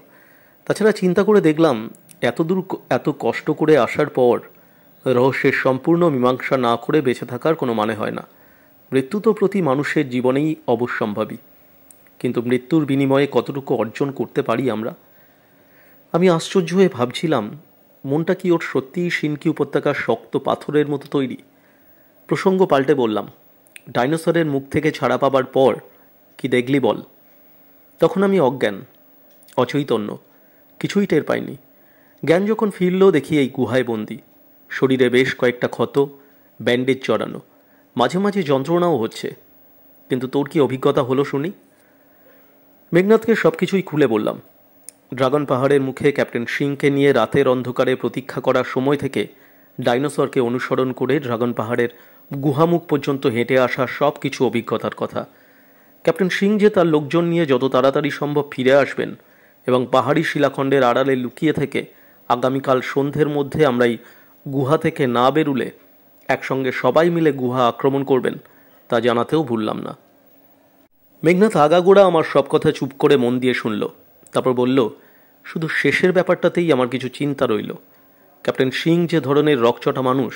তাছাড়া চিন্তা করে দেখলাম এত দূর এত কষ্ট করে আসার পর রহস্যের সম্পূর্ণ মীমাংসা না করে বেঁচে থাকার কোনো মানে হয় না মৃত্যু তো প্রতি মানুষের জীবনেই অবশ্যম্ভাবী কিন্তু মৃত্যুর বিনিময়ে কতটুকু অর্জন করতে পারি আমরা আমি আশ্চর্য হয়ে ভাবছিলাম মনটা কি ওর সত্যিই সিনকি উপত্যকার শক্ত পাথরের মতো তৈরি প্রসঙ্গ পাল্টে বললাম ডাইনোসরের মুখ থেকে ছাড়া পাবার পর কি দেখলি বল তখন আমি অজ্ঞান অচৈতন্য কিছুই টের পাইনি জ্ঞান যখন ফিরল দেখি এই গুহায় বন্দী শরীরে বেশ কয়েকটা ক্ষত ব্যান্ডেজ চড়ানো মাঝে মাঝে যন্ত্রণাও হচ্ছে কিন্তু তোর কি অভিজ্ঞতা হলো শুনি মেঘনাথকে সব কিছুই খুলে বললাম ড্রাগন পাহাড়ের মুখে ক্যাপ্টেন সিংকে নিয়ে রাতের অন্ধকারে প্রতীক্ষা করার সময় থেকে ডাইনোসরকে অনুসরণ করে ড্রাগন পাহাড়ের গুহামুখ পর্যন্ত হেঁটে আসা সব কিছু অভিজ্ঞতার কথা ক্যাপ্টেন সিং যে তার লোকজন নিয়ে যত তাড়াতাড়ি সম্ভব ফিরে আসবেন এবং পাহাড়ি শিলাখণ্ডের আড়ালে লুকিয়ে থেকে আগামীকাল সন্ধ্যের মধ্যে আমরাই গুহা থেকে না বেরুলে একসঙ্গে সবাই মিলে গুহা আক্রমণ করবেন তা জানাতেও ভুললাম না মেঘনাথ আগাগোড়া আমার সব কথা চুপ করে মন দিয়ে শুনল তারপর বলল শুধু শেষের ব্যাপারটাতেই আমার কিছু চিন্তা রইল ক্যাপ্টেন সিং যে ধরনের রকচটা মানুষ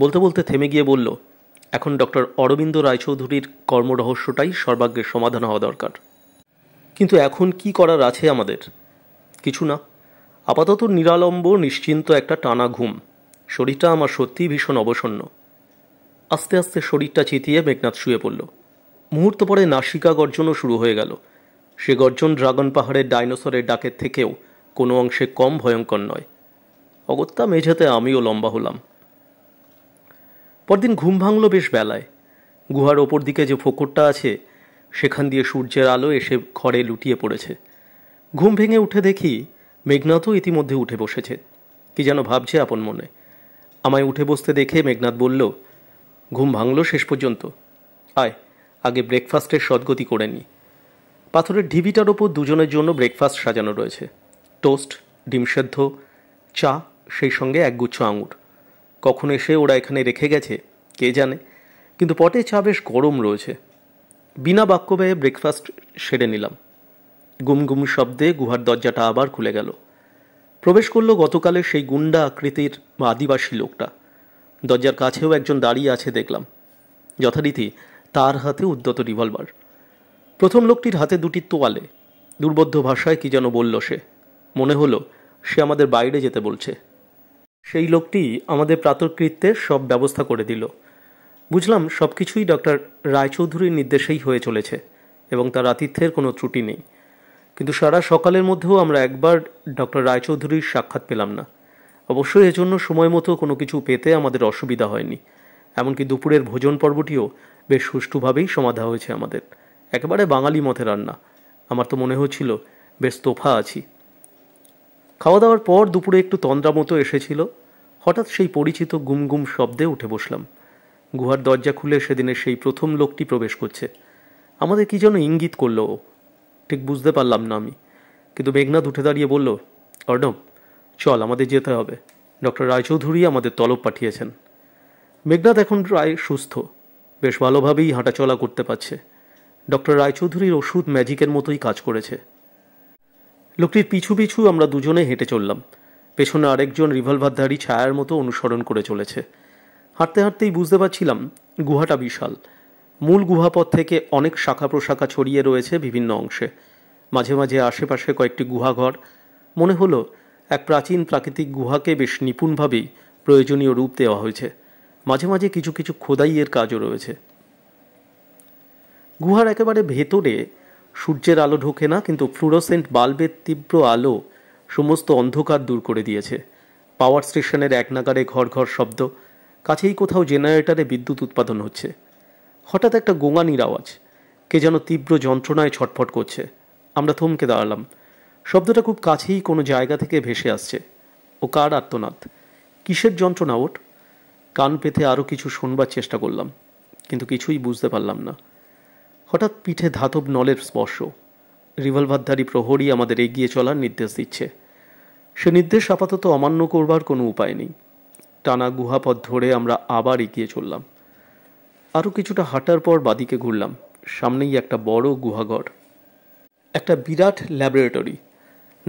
বলতে বলতে থেমে গিয়ে বলল এখন ডক্টর অরবিন্দ রায়চৌধুরীর কর্মরহস্যটাই সর্বাগ্রের সমাধান হওয়া দরকার কিন্তু এখন কি করার আছে আমাদের কিছু না আপাতত নিরালম্ব নিশ্চিন্ত একটা টানা ঘুম শরীরটা আমার সত্যিই ভীষণ অবসন্ন আস্তে আস্তে শরীরটা চিতিয়ে মেঘনাথ শুয়ে পড়ল মুহূর্ত পরে নাসিকা গর্জনও শুরু হয়ে গেল সে গর্জন ড্রাগন পাহাড়ের ডাইনোসরের ডাকের থেকেও কোনো অংশে কম ভয়ঙ্কর নয় অগত্যা মেঝেতে আমিও লম্বা হলাম পরদিন ঘুম ভাঙল বেশ বেলায় গুহার ওপর দিকে যে ফোকরটা আছে সেখান দিয়ে সূর্যের আলো এসে ঘরে লুটিয়ে পড়েছে ঘুম ভেঙে উঠে দেখি মেঘনাথও ইতিমধ্যে উঠে বসেছে কি যেন ভাবছে আপন মনে আমায় উঠে বসতে দেখে মেঘনাথ বলল ঘুম ভাঙল শেষ পর্যন্ত আয় আগে ব্রেকফাস্টের সদ্গতি করে নি পাথরের ঢিবিটার ওপর দুজনের জন্য ব্রেকফাস্ট সাজানো রয়েছে টোস্ট ডিম সেদ্ধ চা সেই সঙ্গে একগুচ্ছ আঙুর কখন এসে ওরা এখানে রেখে গেছে কে জানে কিন্তু পটে চা বেশ গরম রয়েছে বিনা বাক্য ব্যয়ে ব্রেকফাস্ট সেরে নিলাম গুমগুম শব্দে গুহার দরজাটা আবার খুলে গেল প্রবেশ করল গতকালে সেই গুন্ডা আকৃতির বা আদিবাসী লোকটা দরজার কাছেও একজন দাঁড়িয়ে আছে দেখলাম যথারীতি তার হাতে উদ্যত রিভলভার প্রথম লোকটির হাতে দুটি তোয়ালে দুর্বোধ্য ভাষায় কি যেন বলল সে মনে হলো সে আমাদের বাইরে যেতে বলছে সেই লোকটি আমাদের প্রাতকৃত্যের সব ব্যবস্থা করে দিল বুঝলাম সব কিছুই ডক্টর রায়চৌধুরীর নির্দেশেই হয়ে চলেছে এবং তার আতিথ্যের কোনো ত্রুটি নেই কিন্তু সারা সকালের মধ্যেও আমরা একবার ডক্টর রায়চৌধুরীর সাক্ষাৎ পেলাম না অবশ্যই এজন্য সময় মতো কোনো কিছু পেতে আমাদের অসুবিধা হয়নি এমনকি দুপুরের ভোজন পর্বটিও বেশ সুষ্ঠুভাবেই সমাধা হয়েছে আমাদের একেবারে বাঙালি মতে রান্না আমার তো মনে হচ্ছিল বেশ তোফা আছি খাওয়া দাওয়ার পর দুপুরে একটু তন্দ্রা মতো এসেছিল হঠাৎ সেই পরিচিত গুমগুম শব্দে উঠে বসলাম গুহার দরজা খুলে সেদিনের সেই প্রথম লোকটি প্রবেশ করছে আমাদের কি যেন ইঙ্গিত করলো ও ঠিক বুঝতে পারলাম না আমি কিন্তু মেঘনাথ উঠে দাঁড়িয়ে বলল অর্ণব চল আমাদের যেতে হবে ডক্টর রায়চৌধুরী আমাদের তলব পাঠিয়েছেন মেঘনাথ এখন প্রায় সুস্থ বেশ ভালোভাবেই হাঁটাচলা করতে পারছে ডক্টর রায়চৌধুরীর ওষুধ ম্যাজিকের মতোই কাজ করেছে লোকটির পিছু পিছু আমরা দুজনে হেঁটে চললাম পেছনে আরেকজন রিভলভারধারী ছায়ার মতো অনুসরণ করে চলেছে হাঁটতে হাঁটতেই বুঝতে পারছিলাম গুহাটা বিশাল মূল গুহাপথ থেকে অনেক শাখা প্রশাখা ছড়িয়ে রয়েছে বিভিন্ন অংশে মাঝে মাঝে আশেপাশে কয়েকটি গুহাঘর মনে হলো এক প্রাচীন প্রাকৃতিক গুহাকে বেশ নিপুণভাবেই প্রয়োজনীয় রূপ দেওয়া হয়েছে মাঝে মাঝে কিছু কিছু খোদাইয়ের কাজও রয়েছে গুহার একেবারে ভেতরে সূর্যের আলো ঢোকে না কিন্তু ফ্লুরোসেন্ট বাল্বের তীব্র আলো সমস্ত অন্ধকার দূর করে দিয়েছে পাওয়ার স্টেশনের এক নাগারে ঘর ঘর শব্দ কাছেই কোথাও জেনারেটারে বিদ্যুৎ উৎপাদন হচ্ছে হঠাৎ একটা গোঙানির আওয়াজ কে যেন তীব্র যন্ত্রণায় ছটফট করছে আমরা থমকে দাঁড়ালাম শব্দটা খুব কাছেই কোনো জায়গা থেকে ভেসে আসছে ও কার আত্মনাদ কিসের যন্ত্রণা ওট কান পেতে আরও কিছু শুনবার চেষ্টা করলাম কিন্তু কিছুই বুঝতে পারলাম না হঠাৎ পিঠে ধাতব নলের স্পর্শ রিভলভারধারী প্রহরী আমাদের এগিয়ে চলার নির্দেশ দিচ্ছে সে নির্দেশ আপাতত অমান্য করবার কোনো উপায় নেই টানা গুহাপথ ধরে আমরা আবার এগিয়ে চললাম আরও কিছুটা হাঁটার পর বাদিকে ঘুরলাম সামনেই একটা বড় গুহাঘর একটা বিরাট ল্যাবরেটরি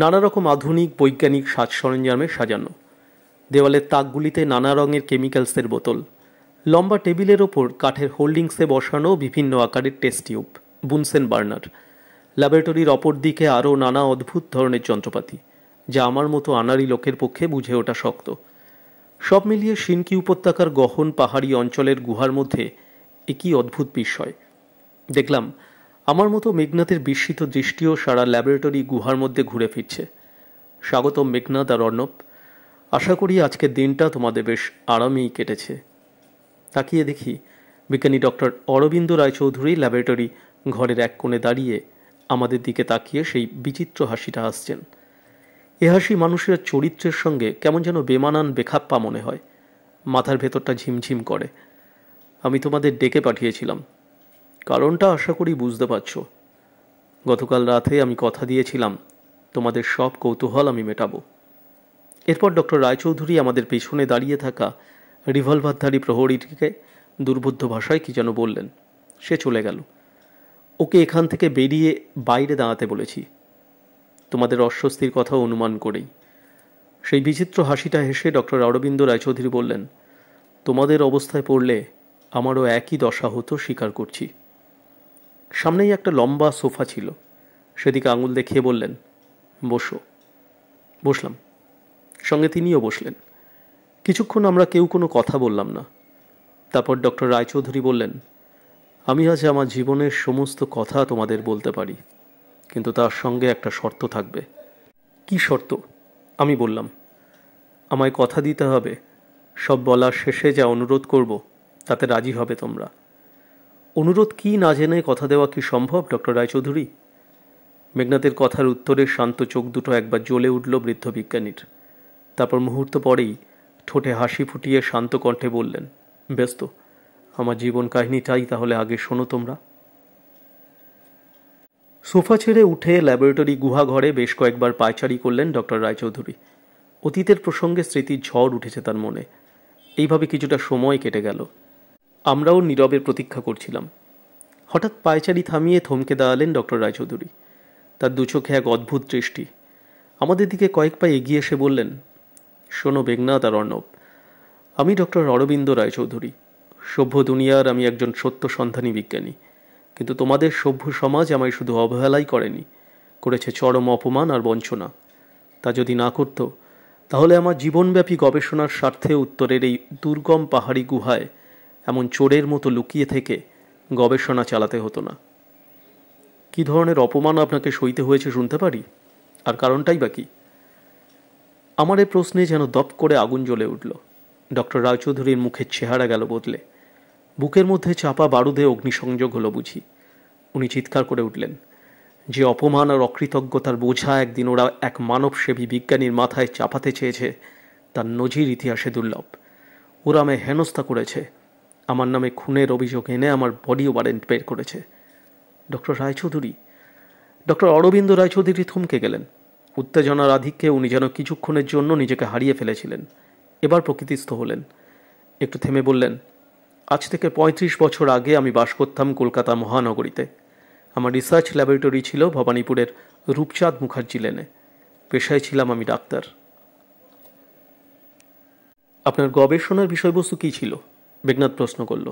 নানা রকম আধুনিক বৈজ্ঞানিক সাজ সরঞ্জামে সাজানো দেওয়ালের তাকগুলিতে নানা রঙের কেমিক্যালসের বোতল লম্বা টেবিলের ওপর কাঠের হোল্ডিংসে বসানো বিভিন্ন আকারের টেস্ট টিউব বুনসেন বার্নার ল্যাবরেটরির অপর দিকে আরও নানা অদ্ভুত ধরনের যন্ত্রপাতি যা আমার মতো আনারি লোকের পক্ষে বুঝে ওঠা শক্ত সব মিলিয়ে সিনকি উপত্যকার গহন পাহাড়ি অঞ্চলের গুহার মধ্যে এ কি অদ্ভুত বিষয় দেখলাম আমার মতো মেঘনাথের বিস্মিত দৃষ্টিও সারা ল্যাবরেটরি গুহার মধ্যে ঘুরে ফিরছে স্বাগত মেঘনাথ আর অর্ণব আশা করি আজকের দিনটা তোমাদের বেশ আরামেই কেটেছে তাকিয়ে দেখি বিজ্ঞানী ডক্টর অরবিন্দ রায়চৌধুরী ল্যাবরেটরি ঘরের এক কোণে দাঁড়িয়ে আমাদের দিকে তাকিয়ে সেই বিচিত্র হাসিটা আসছেন এ হাসি মানুষের চরিত্রের সঙ্গে কেমন যেন বেমানান বেখাপ্পা মনে হয় মাথার ভেতরটা ঝিমঝিম করে আমি তোমাদের ডেকে পাঠিয়েছিলাম কারণটা আশা করি বুঝতে পারছো গতকাল রাতে আমি কথা দিয়েছিলাম তোমাদের সব কৌতূহল আমি মেটাবো এরপর ডক্টর রায়চৌধুরী আমাদের পেছনে দাঁড়িয়ে থাকা রিভলভারধারী প্রহরীটিকে দুর্বোধ্য ভাষায় কি যেন বললেন সে চলে গেল ওকে এখান থেকে বেরিয়ে বাইরে দাঁড়াতে বলেছি তোমাদের অস্বস্তির কথা অনুমান করেই সেই বিচিত্র হাসিটা হেসে ডক্টর অরবিন্দ রায়চৌধুরী বললেন তোমাদের অবস্থায় পড়লে আমারও একই দশা হতো স্বীকার করছি সামনেই একটা লম্বা সোফা ছিল সেদিকে আঙুল দেখিয়ে বললেন বসো বসলাম সঙ্গে তিনিও বসলেন কিছুক্ষণ আমরা কেউ কোনো কথা বললাম না তারপর ডক্টর রায়চৌধুরী বললেন আমি আজ আমার জীবনের সমস্ত কথা তোমাদের বলতে পারি কিন্তু তার সঙ্গে একটা শর্ত থাকবে কি শর্ত আমি বললাম আমায় কথা দিতে হবে সব বলার শেষে যা অনুরোধ করবো তাতে রাজি হবে তোমরা অনুরোধ কি না জেনে কথা দেওয়া কি সম্ভব ডক্টর রায়চৌধুরী মেঘনাথের কথার উত্তরে শান্ত চোখ দুটো একবার জ্বলে উঠল বৃদ্ধ বিজ্ঞানীর তারপর মুহূর্ত পরেই ঠোঁটে হাসি ফুটিয়ে শান্ত কণ্ঠে বললেন ব্যস্ত আমার জীবন কাহিনীটাই তাহলে আগে শোনো তোমরা সোফা ছেড়ে উঠে ল্যাবরেটরি গুহাঘরে বেশ কয়েকবার পায়চারি করলেন ডক্টর রায়চৌধুরী অতীতের প্রসঙ্গে স্মৃতির ঝড় উঠেছে তার মনে এইভাবে কিছুটা সময় কেটে গেল আমরাও নীরবে প্রতীক্ষা করছিলাম হঠাৎ পায়চারি থামিয়ে থমকে দাঁড়ালেন ডক্টর রায়চৌধুরী তার দু চোখে এক অদ্ভুত দৃষ্টি আমাদের দিকে কয়েক পা এগিয়ে এসে বললেন শোনো বেগনাথ আর অর্ণব আমি ডক্টর অরবিন্দ রায়চৌধুরী সভ্য দুনিয়ার আমি একজন সত্য সন্ধানী বিজ্ঞানী কিন্তু তোমাদের সভ্য সমাজ আমায় শুধু অবহেলাই করেনি করেছে চরম অপমান আর বঞ্চনা তা যদি না করত তাহলে আমার জীবনব্যাপী গবেষণার স্বার্থে উত্তরের এই দুর্গম পাহাড়ি গুহায় এমন চোরের মতো লুকিয়ে থেকে গবেষণা চালাতে হতো না কি ধরনের অপমান আপনাকে সইতে হয়েছে শুনতে পারি আর কারণটাই বা কি আমার এ প্রশ্নে যেন দপ করে আগুন জ্বলে উঠল ডক্টর রায়চৌধুরীর মুখের চেহারা গেল বদলে বুকের মধ্যে চাপা বারুদে অগ্নিসংযোগ হলো বুঝি উনি চিৎকার করে উঠলেন যে অপমান আর অকৃতজ্ঞতার বোঝা একদিন ওরা এক মানবসেবী বিজ্ঞানীর মাথায় চাপাতে চেয়েছে তার নজির ইতিহাসে দুর্লভ ওরা আমায় হেনস্থা করেছে আমার নামে খুনের অভিযোগ এনে আমার বডি ওয়ারেন্ট বের করেছে ডক্টর রায়চৌধুরী ডক্টর অরবিন্দ রায়চৌধুরী থমকে গেলেন উত্তেজনার আধিক্যে উনি যেন কিছুক্ষণের জন্য নিজেকে হারিয়ে ফেলেছিলেন এবার প্রকৃতিস্থ হলেন একটু থেমে বললেন আজ থেকে ৩৫ বছর আগে আমি বাস করতাম কলকাতা মহানগরীতে আমার রিসার্চ ল্যাবরেটরি ছিল ভবানীপুরের রূপচাঁদ মুখার্জি লেনে পেশায় ছিলাম আমি ডাক্তার আপনার গবেষণার বিষয়বস্তু কী ছিল মেঘনাথ প্রশ্ন করল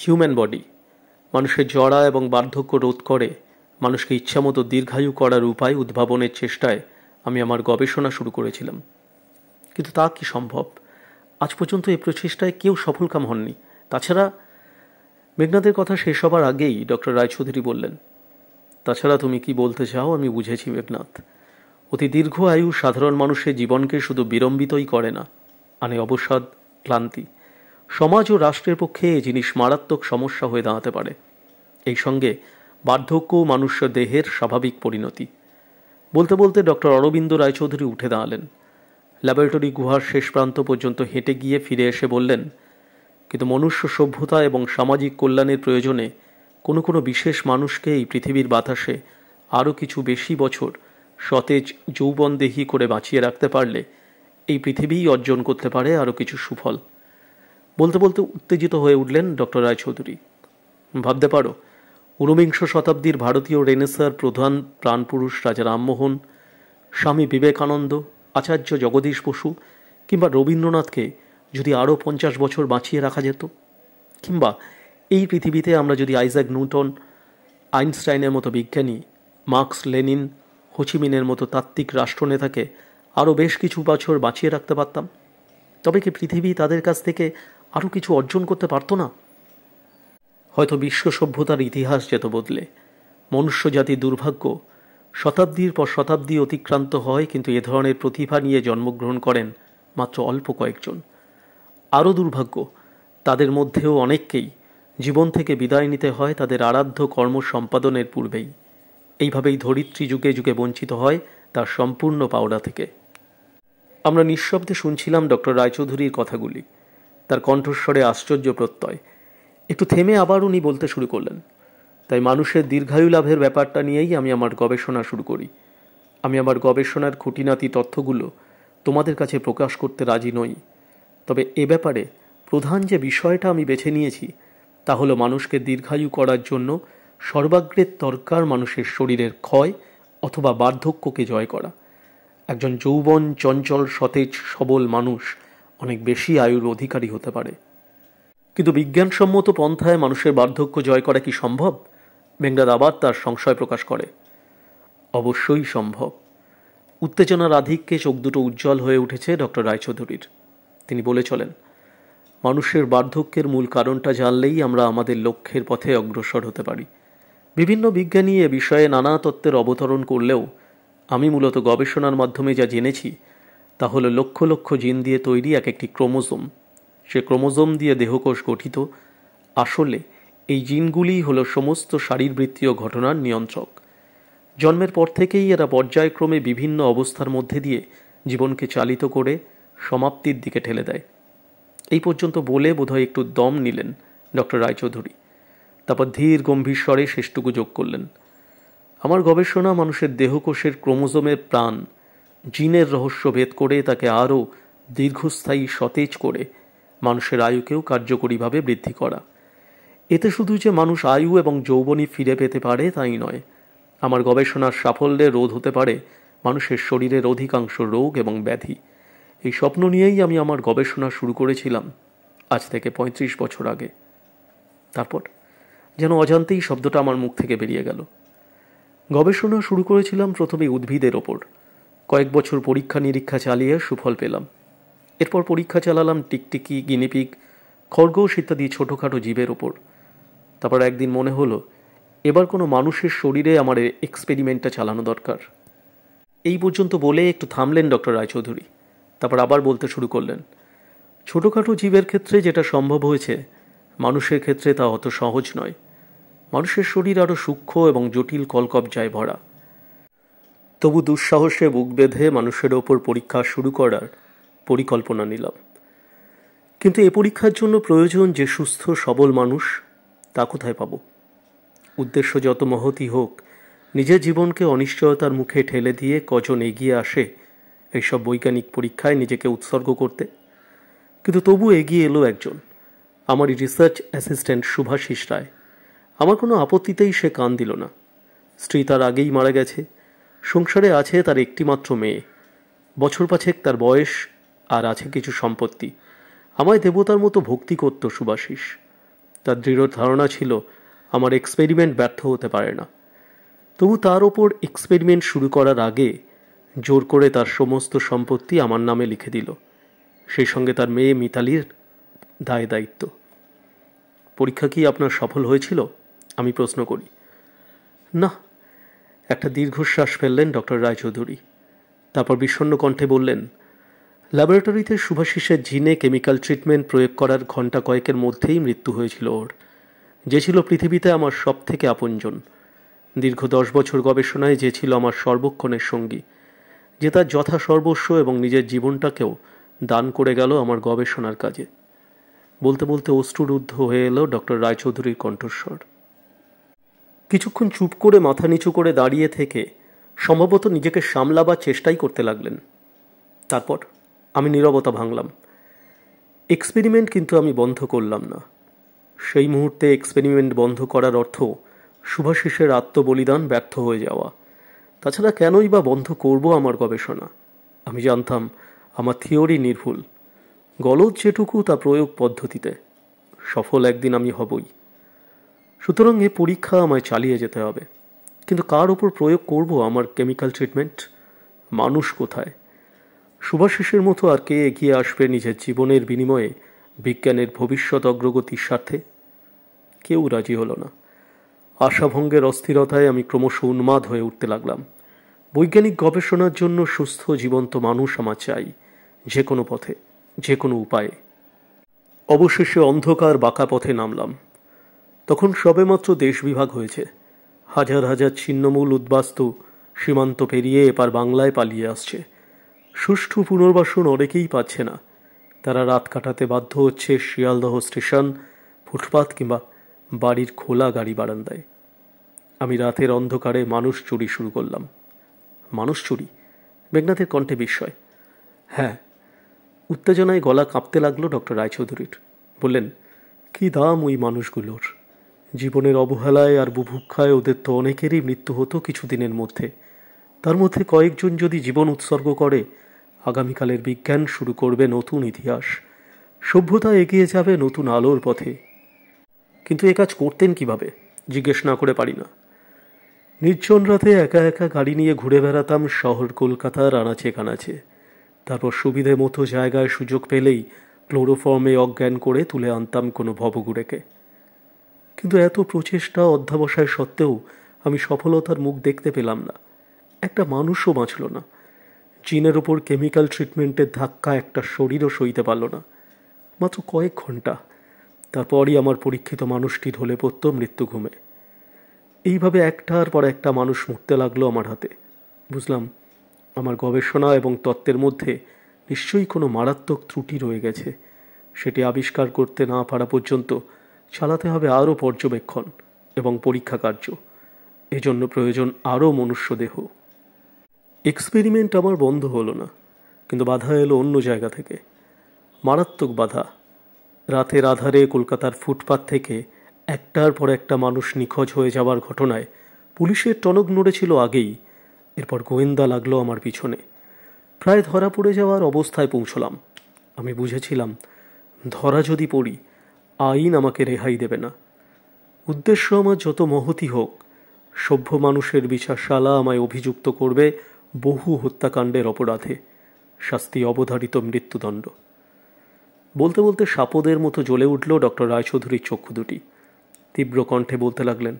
হিউম্যান বডি মানুষের জড়া এবং বার্ধক্য রোধ করে মানুষকে ইচ্ছামতো দীর্ঘায়ু করার উপায় উদ্ভাবনের চেষ্টায় আমি আমার গবেষণা শুরু করেছিলাম কিন্তু তা কি সম্ভব আজ পর্যন্ত এই প্রচেষ্টায় কেউ সফলকাম হননি তাছাড়া মেঘনাথের কথা শেষ হবার আগেই ডক্টর রায়চৌধুরী বললেন তাছাড়া তুমি কি বলতে চাও আমি বুঝেছি মেঘনাথ অতি দীর্ঘ আয়ু সাধারণ মানুষের জীবনকে শুধু বিলম্বিতই করে না আনে অবসাদ ক্লান্তি সমাজ ও রাষ্ট্রের পক্ষে এ জিনিস মারাত্মক সমস্যা হয়ে দাঁড়াতে পারে এই সঙ্গে বার্ধক্য মানুষ দেহের স্বাভাবিক পরিণতি বলতে বলতে ডক্টর অরবিন্দ রায়চৌধুরী উঠে দাঁড়ালেন ল্যাবরেটরি গুহার শেষ প্রান্ত পর্যন্ত হেঁটে গিয়ে ফিরে এসে বললেন কিন্তু মনুষ্য সভ্যতা এবং সামাজিক কল্যাণের প্রয়োজনে কোনো কোনো বিশেষ মানুষকে এই পৃথিবীর বাতাসে আরও কিছু বেশি বছর সতেজ যৌবন দেহি করে বাঁচিয়ে রাখতে পারলে এই পৃথিবীই অর্জন করতে পারে আরও কিছু সুফল বলতে বলতে উত্তেজিত হয়ে উঠলেন ডক্টর রায়চৌধুরী ভাবতে পারো ঊনবিংশ শতাব্দীর ভারতীয় রেনেসার প্রধান প্রাণপুরুষ রাজা রামমোহন স্বামী বিবেকানন্দ আচার্য জগদীশ বসু কিংবা রবীন্দ্রনাথকে যদি আরও পঞ্চাশ বছর বাঁচিয়ে রাখা যেত কিংবা এই পৃথিবীতে আমরা যদি আইজাক নিউটন আইনস্টাইনের মতো বিজ্ঞানী মার্কস লেনিন হোচিমিনের মতো তাত্ত্বিক রাষ্ট্রনেতাকে আরও বেশ কিছু বছর বাঁচিয়ে রাখতে পারতাম তবে কি পৃথিবী তাদের কাছ থেকে আরও কিছু অর্জন করতে পারত না হয়তো বিশ্ব সভ্যতার ইতিহাস যেত বদলে জাতি দুর্ভাগ্য শতাব্দীর পর শতাব্দী অতিক্রান্ত হয় কিন্তু এ ধরনের প্রতিভা নিয়ে জন্মগ্রহণ করেন মাত্র অল্প কয়েকজন আরও দুর্ভাগ্য তাদের মধ্যেও অনেককেই জীবন থেকে বিদায় নিতে হয় তাদের আরাধ্য কর্ম সম্পাদনের পূর্বেই এইভাবেই ধরিত্রী যুগে যুগে বঞ্চিত হয় তার সম্পূর্ণ পাওনা থেকে আমরা নিঃশব্দে শুনছিলাম ডক্টর রায়চৌধুরীর কথাগুলি তার কণ্ঠস্বরে আশ্চর্য প্রত্যয় একটু থেমে আবার উনি বলতে শুরু করলেন তাই মানুষের দীর্ঘায়ু লাভের ব্যাপারটা নিয়েই আমি আমার গবেষণা শুরু করি আমি আমার গবেষণার খুঁটিনাতি তথ্যগুলো তোমাদের কাছে প্রকাশ করতে রাজি নই তবে এ ব্যাপারে প্রধান যে বিষয়টা আমি বেছে নিয়েছি তা হলো মানুষকে দীর্ঘায়ু করার জন্য সর্বাগ্রে দরকার মানুষের শরীরের ক্ষয় অথবা বার্ধক্যকে জয় করা একজন যৌবন চঞ্চল সতেজ সবল মানুষ অনেক বেশি আয়ুর অধিকারী হতে পারে কিন্তু বিজ্ঞানসম্মত পন্থায় মানুষের বার্ধক্য জয় করা কি সম্ভব বেঙ্গরাদ আবার তার সংশয় প্রকাশ করে অবশ্যই সম্ভব উত্তেজনার আধিক্যে চোখ দুটো উজ্জ্বল হয়ে উঠেছে ডক্টর রায়চৌধুরীর তিনি বলে চলেন মানুষের বার্ধক্যের মূল কারণটা জানলেই আমরা আমাদের লক্ষ্যের পথে অগ্রসর হতে পারি বিভিন্ন বিজ্ঞানী এ বিষয়ে নানা তত্ত্বের অবতরণ করলেও আমি মূলত গবেষণার মাধ্যমে যা জেনেছি তা হলো লক্ষ লক্ষ জিন দিয়ে তৈরি এক একটি ক্রোমোজোম সে ক্রোমোজোম দিয়ে দেহকোষ গঠিত আসলে এই জিনগুলিই হলো সমস্ত শারীরবৃত্তীয় ঘটনার নিয়ন্ত্রক জন্মের পর থেকেই এরা পর্যায়ক্রমে বিভিন্ন অবস্থার মধ্যে দিয়ে জীবনকে চালিত করে সমাপ্তির দিকে ঠেলে দেয় এই পর্যন্ত বলে বোধহয় একটু দম নিলেন ডক্টর রায়চৌধুরী তারপর ধীর গম্ভীর স্বরে শেষটুকু যোগ করলেন আমার গবেষণা মানুষের দেহকোষের ক্রোমোজোমের প্রাণ জিনের রহস্য ভেদ করে তাকে আরও দীর্ঘস্থায়ী সতেজ করে মানুষের আয়ুকেও কার্যকরীভাবে বৃদ্ধি করা এতে শুধু যে মানুষ আয়ু এবং যৌবনী ফিরে পেতে পারে তাই নয় আমার গবেষণার সাফল্যে রোধ হতে পারে মানুষের শরীরের অধিকাংশ রোগ এবং ব্যাধি এই স্বপ্ন নিয়েই আমি আমার গবেষণা শুরু করেছিলাম আজ থেকে ৩৫ বছর আগে তারপর যেন অজান্তেই শব্দটা আমার মুখ থেকে বেরিয়ে গেল গবেষণা শুরু করেছিলাম প্রথমে উদ্ভিদের ওপর কয়েক বছর পরীক্ষা নিরীক্ষা চালিয়ে সুফল পেলাম এরপর পরীক্ষা চালালাম টিকটিকি গিনিপিক খরগোশ ইত্যাদি ছোটোখাটো জীবের ওপর তারপর একদিন মনে হলো এবার কোনো মানুষের শরীরে আমার এক্সপেরিমেন্টটা চালানো দরকার এই পর্যন্ত বলে একটু থামলেন ডক্টর রায়চৌধুরী তারপর আবার বলতে শুরু করলেন ছোটোখাটো জীবের ক্ষেত্রে যেটা সম্ভব হয়েছে মানুষের ক্ষেত্রে তা অত সহজ নয় মানুষের শরীর আরও সূক্ষ্ম এবং জটিল কলকব্জায় ভরা তবু দুঃসাহসে বুক বেঁধে মানুষের ওপর পরীক্ষা শুরু করার পরিকল্পনা নিলাম কিন্তু এ পরীক্ষার জন্য প্রয়োজন যে সুস্থ সবল মানুষ তা কোথায় পাব উদ্দেশ্য যত মহতি হোক নিজের জীবনকে অনিশ্চয়তার মুখে ঠেলে দিয়ে কজন এগিয়ে আসে এইসব বৈজ্ঞানিক পরীক্ষায় নিজেকে উৎসর্গ করতে কিন্তু তবু এগিয়ে এলো একজন আমার রিসার্চ অ্যাসিস্ট্যান্ট সুভাষিস রায় আমার কোনো আপত্তিতেই সে কান দিল না স্ত্রী তার আগেই মারা গেছে সংসারে আছে তার একটিমাত্র মেয়ে বছর পাঁচেক তার বয়স আর আছে কিছু সম্পত্তি আমায় দেবতার মতো ভক্তি করত সুবাশিস তার দৃঢ় ধারণা ছিল আমার এক্সপেরিমেন্ট ব্যর্থ হতে পারে না তবু তার ওপর এক্সপেরিমেন্ট শুরু করার আগে জোর করে তার সমস্ত সম্পত্তি আমার নামে লিখে দিল সেই সঙ্গে তার মেয়ে মিতালির দায় দায়িত্ব পরীক্ষা কি আপনার সফল হয়েছিল আমি প্রশ্ন করি না একটা দীর্ঘশ্বাস ফেললেন ডক্টর রায়চৌধুরী তারপর বিষণ্ন কণ্ঠে বললেন ল্যাবরেটরিতে শুভাশিসের জিনে কেমিক্যাল ট্রিটমেন্ট প্রয়োগ করার ঘন্টা কয়েকের মধ্যেই মৃত্যু হয়েছিল ওর যে ছিল পৃথিবীতে আমার সব থেকে আপনজন দীর্ঘ দশ বছর গবেষণায় যে ছিল আমার সর্বক্ষণের সঙ্গী যে তার যথা সর্বস্ব এবং নিজের জীবনটাকেও দান করে গেল আমার গবেষণার কাজে বলতে বলতে অশ্রুরুদ্ধ হয়ে এলো ডক্টর রায়চৌধুরীর কণ্ঠস্বর কিছুক্ষণ চুপ করে মাথা নিচু করে দাঁড়িয়ে থেকে সম্ভবত নিজেকে সামলাবার চেষ্টাই করতে লাগলেন তারপর আমি নিরবতা ভাঙলাম এক্সপেরিমেন্ট কিন্তু আমি বন্ধ করলাম না সেই মুহূর্তে এক্সপেরিমেন্ট বন্ধ করার অর্থ শুভাশিসের আত্মবলিদান ব্যর্থ হয়ে যাওয়া তাছাড়া কেনই বা বন্ধ করব আমার গবেষণা আমি জানতাম আমার থিওরি নির্ভুল গলদ যেটুকু তা প্রয়োগ পদ্ধতিতে সফল একদিন আমি হবই সুতরাং এই পরীক্ষা আমায় চালিয়ে যেতে হবে কিন্তু কার ওপর প্রয়োগ করব আমার কেমিক্যাল ট্রিটমেন্ট মানুষ কোথায় শুভাশিসের মতো আর কে এগিয়ে আসবে নিজের জীবনের বিনিময়ে বিজ্ঞানের ভবিষ্যৎ অগ্রগতির স্বার্থে কেউ রাজি হলো না আশাভঙ্গের অস্থিরতায় আমি ক্রমশ উন্মাদ হয়ে উঠতে লাগলাম বৈজ্ঞানিক গবেষণার জন্য সুস্থ জীবন্ত মানুষ আমার চাই যে কোনো পথে যে কোনো উপায়ে অবশেষে অন্ধকার বাঁকা পথে নামলাম তখন সবেমাত্র দেশ বিভাগ হয়েছে হাজার হাজার ছিন্নমূল উদ্বাস্তু সীমান্ত পেরিয়ে এপার বাংলায় পালিয়ে আসছে সুষ্ঠু পুনর্বাসন অনেকেই পাচ্ছে না তারা রাত কাটাতে বাধ্য হচ্ছে শিয়ালদহ স্টেশন ফুটপাত কিংবা বাড়ির খোলা গাড়ি বারান্দায় আমি রাতের অন্ধকারে মানুষ চুরি শুরু করলাম মানুষ চুরি মেঘনাথের কণ্ঠে বিস্ময় হ্যাঁ উত্তেজনায় গলা কাঁপতে লাগলো ডক্টর রায়চৌধুরীর বললেন কি দাম ওই মানুষগুলোর জীবনের অবহেলায় আর বুভুক্ষায় ওদের তো অনেকেরই মৃত্যু হতো কিছুদিনের মধ্যে তার মধ্যে কয়েকজন যদি জীবন উৎসর্গ করে আগামীকালের বিজ্ঞান শুরু করবে নতুন ইতিহাস সভ্যতা এগিয়ে যাবে নতুন আলোর পথে কিন্তু এ কাজ করতেন কিভাবে জিজ্ঞেস না করে পারি না নির্জন রাতে একা একা গাড়ি নিয়ে ঘুরে বেড়াতাম শহর কলকাতার আনাচে কানাচে তারপর সুবিধে মতো জায়গায় সুযোগ পেলেই ক্লোরোফর্মে অজ্ঞান করে তুলে আনতাম কোনো ভবগুড়েকে কিন্তু এত প্রচেষ্টা অধ্যাবসায় সত্ত্বেও আমি সফলতার মুখ দেখতে পেলাম না একটা মানুষও বাঁচল না জিনের ওপর কেমিক্যাল ট্রিটমেন্টের ধাক্কা একটা শরীরও সইতে পারল না মাত্র কয়েক ঘন্টা তারপরই আমার পরীক্ষিত মানুষটি ঢলে পড়ত মৃত্যু ঘুমে এইভাবে একটার পর একটা মানুষ মুক্তে লাগলো আমার হাতে বুঝলাম আমার গবেষণা এবং তত্ত্বের মধ্যে নিশ্চয়ই কোনো মারাত্মক ত্রুটি রয়ে গেছে সেটি আবিষ্কার করতে না পারা পর্যন্ত চালাতে হবে আরও পর্যবেক্ষণ এবং পরীক্ষা কার্য এজন্য প্রয়োজন আরও মনুষ্যদেহ এক্সপেরিমেন্ট আমার বন্ধ হলো না কিন্তু বাধা এলো অন্য জায়গা থেকে মারাত্মক বাধা রাতের আধারে কলকাতার ফুটপাত থেকে একটার পর একটা মানুষ নিখোঁজ হয়ে যাওয়ার ঘটনায় পুলিশের টনক নড়েছিল আগেই এরপর গোয়েন্দা লাগলো আমার পিছনে প্রায় ধরা পড়ে যাওয়ার অবস্থায় পৌঁছলাম আমি বুঝেছিলাম ধরা যদি পড়ি আইন আমাকে রেহাই দেবে না উদ্দেশ্য আমার যত মহতি হোক সভ্য মানুষের বিচারশালা আমায় অভিযুক্ত করবে বহু হত্যাকাণ্ডের অপরাধে শাস্তি অবধারিত মৃত্যুদণ্ড বলতে বলতে সাপদের মতো জ্বলে উঠল ডক্টর রায়চৌধুরীর চক্ষু দুটি তীব্র কণ্ঠে বলতে লাগলেন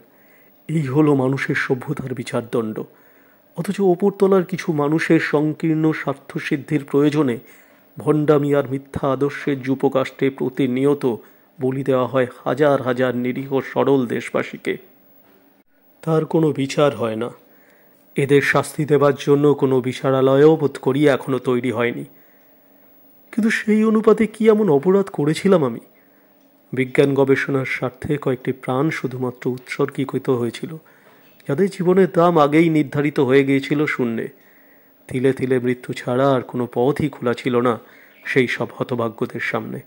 এই হলো মানুষের সভ্যতার বিচারদণ্ড অথচ ওপরতলার কিছু মানুষের সংকীর্ণ স্বার্থসিদ্ধির প্রয়োজনে ভণ্ডামিয়ার মিথ্যা আদর্শের যুপকাষ্টে প্রতিনিয়ত বলি দেওয়া হয় হাজার হাজার নিরীহ সরল দেশবাসীকে তার কোনো বিচার হয় না এদের শাস্তি দেবার জন্য কোনো বিচারালয়ও বোধ করি এখনও তৈরি হয়নি কিন্তু সেই অনুপাতে কি এমন অপরাধ করেছিলাম আমি বিজ্ঞান গবেষণার স্বার্থে কয়েকটি প্রাণ শুধুমাত্র উৎসর্গীকৃত হয়েছিল যাদের জীবনের দাম আগেই নির্ধারিত হয়ে গিয়েছিল শূন্যে তিলে তিলে মৃত্যু ছাড়া আর কোনো পথই খোলা ছিল না সেই সব হতভাগ্যদের সামনে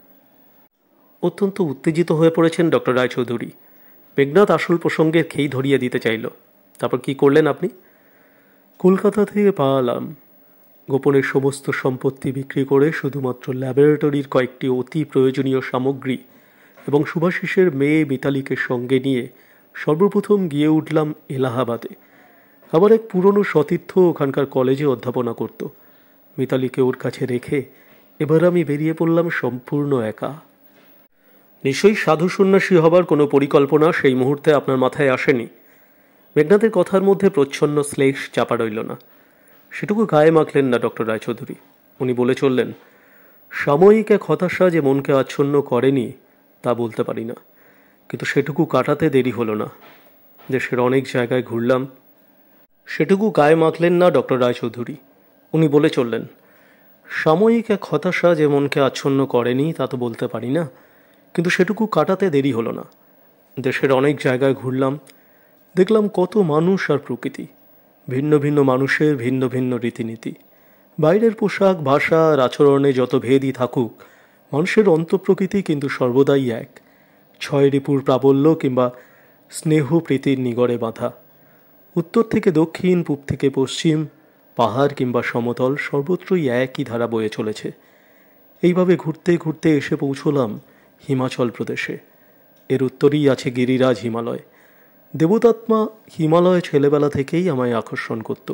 অত্যন্ত উত্তেজিত হয়ে পড়েছেন ডক্টর রায়চৌধুরী মেঘনাথ আসল প্রসঙ্গের খেই ধরিয়ে দিতে চাইল তারপর কি করলেন আপনি কলকাতা থেকে পালাম গোপনের সমস্ত সম্পত্তি বিক্রি করে শুধুমাত্র ল্যাবরেটরির কয়েকটি অতি প্রয়োজনীয় সামগ্রী এবং শুভাশিসের মেয়ে মিতালিকে সঙ্গে নিয়ে সর্বপ্রথম গিয়ে উঠলাম এলাহাবাদে আমার এক পুরনো সতীর্থ ওখানকার কলেজে অধ্যাপনা করত মিতালিকে ওর কাছে রেখে এবার আমি বেরিয়ে পড়লাম সম্পূর্ণ একা নিশ্চয়ই সাধু সন্ন্যাসী হবার কোনো পরিকল্পনা সেই মুহূর্তে আপনার মাথায় আসেনি মেঘনাথের কথার মধ্যে প্রচ্ছন্ন শ্লেষ চাপা রইল না সেটুকু গায়ে মাখলেন না ডক্টর রায়চৌধুরী উনি বলে চললেন সাময়িক এক হতাশা যে মনকে আচ্ছন্ন করেনি তা বলতে পারি না কিন্তু সেটুকু কাটাতে দেরি হলো না দেশের অনেক জায়গায় ঘুরলাম সেটুকু গায়ে মাখলেন না ডক্টর রায়চৌধুরী উনি বলে চললেন সাময়িক এক হতাশা যে মনকে আচ্ছন্ন করেনি তা তো বলতে পারি না কিন্তু সেটুকু কাটাতে দেরি হলো না দেশের অনেক জায়গায় ঘুরলাম দেখলাম কত মানুষ আর প্রকৃতি ভিন্ন ভিন্ন মানুষের ভিন্ন ভিন্ন রীতিনীতি বাইরের পোশাক ভাষা আর আচরণে যত ভেদই থাকুক মানুষের অন্তঃপ্রকৃতি কিন্তু সর্বদাই এক ছয় রিপুর প্রাবল্য কিংবা স্নেহ প্রীতির নিগড়ে বাঁধা উত্তর থেকে দক্ষিণ পূব থেকে পশ্চিম পাহাড় কিংবা সমতল সর্বত্রই একই ধারা বয়ে চলেছে এইভাবে ঘুরতে ঘুরতে এসে পৌঁছলাম হিমাচল প্রদেশে এর উত্তরেই আছে গিরিরাজ হিমালয় দেবতাত্মা হিমালয় ছেলেবেলা থেকেই আমায় আকর্ষণ করত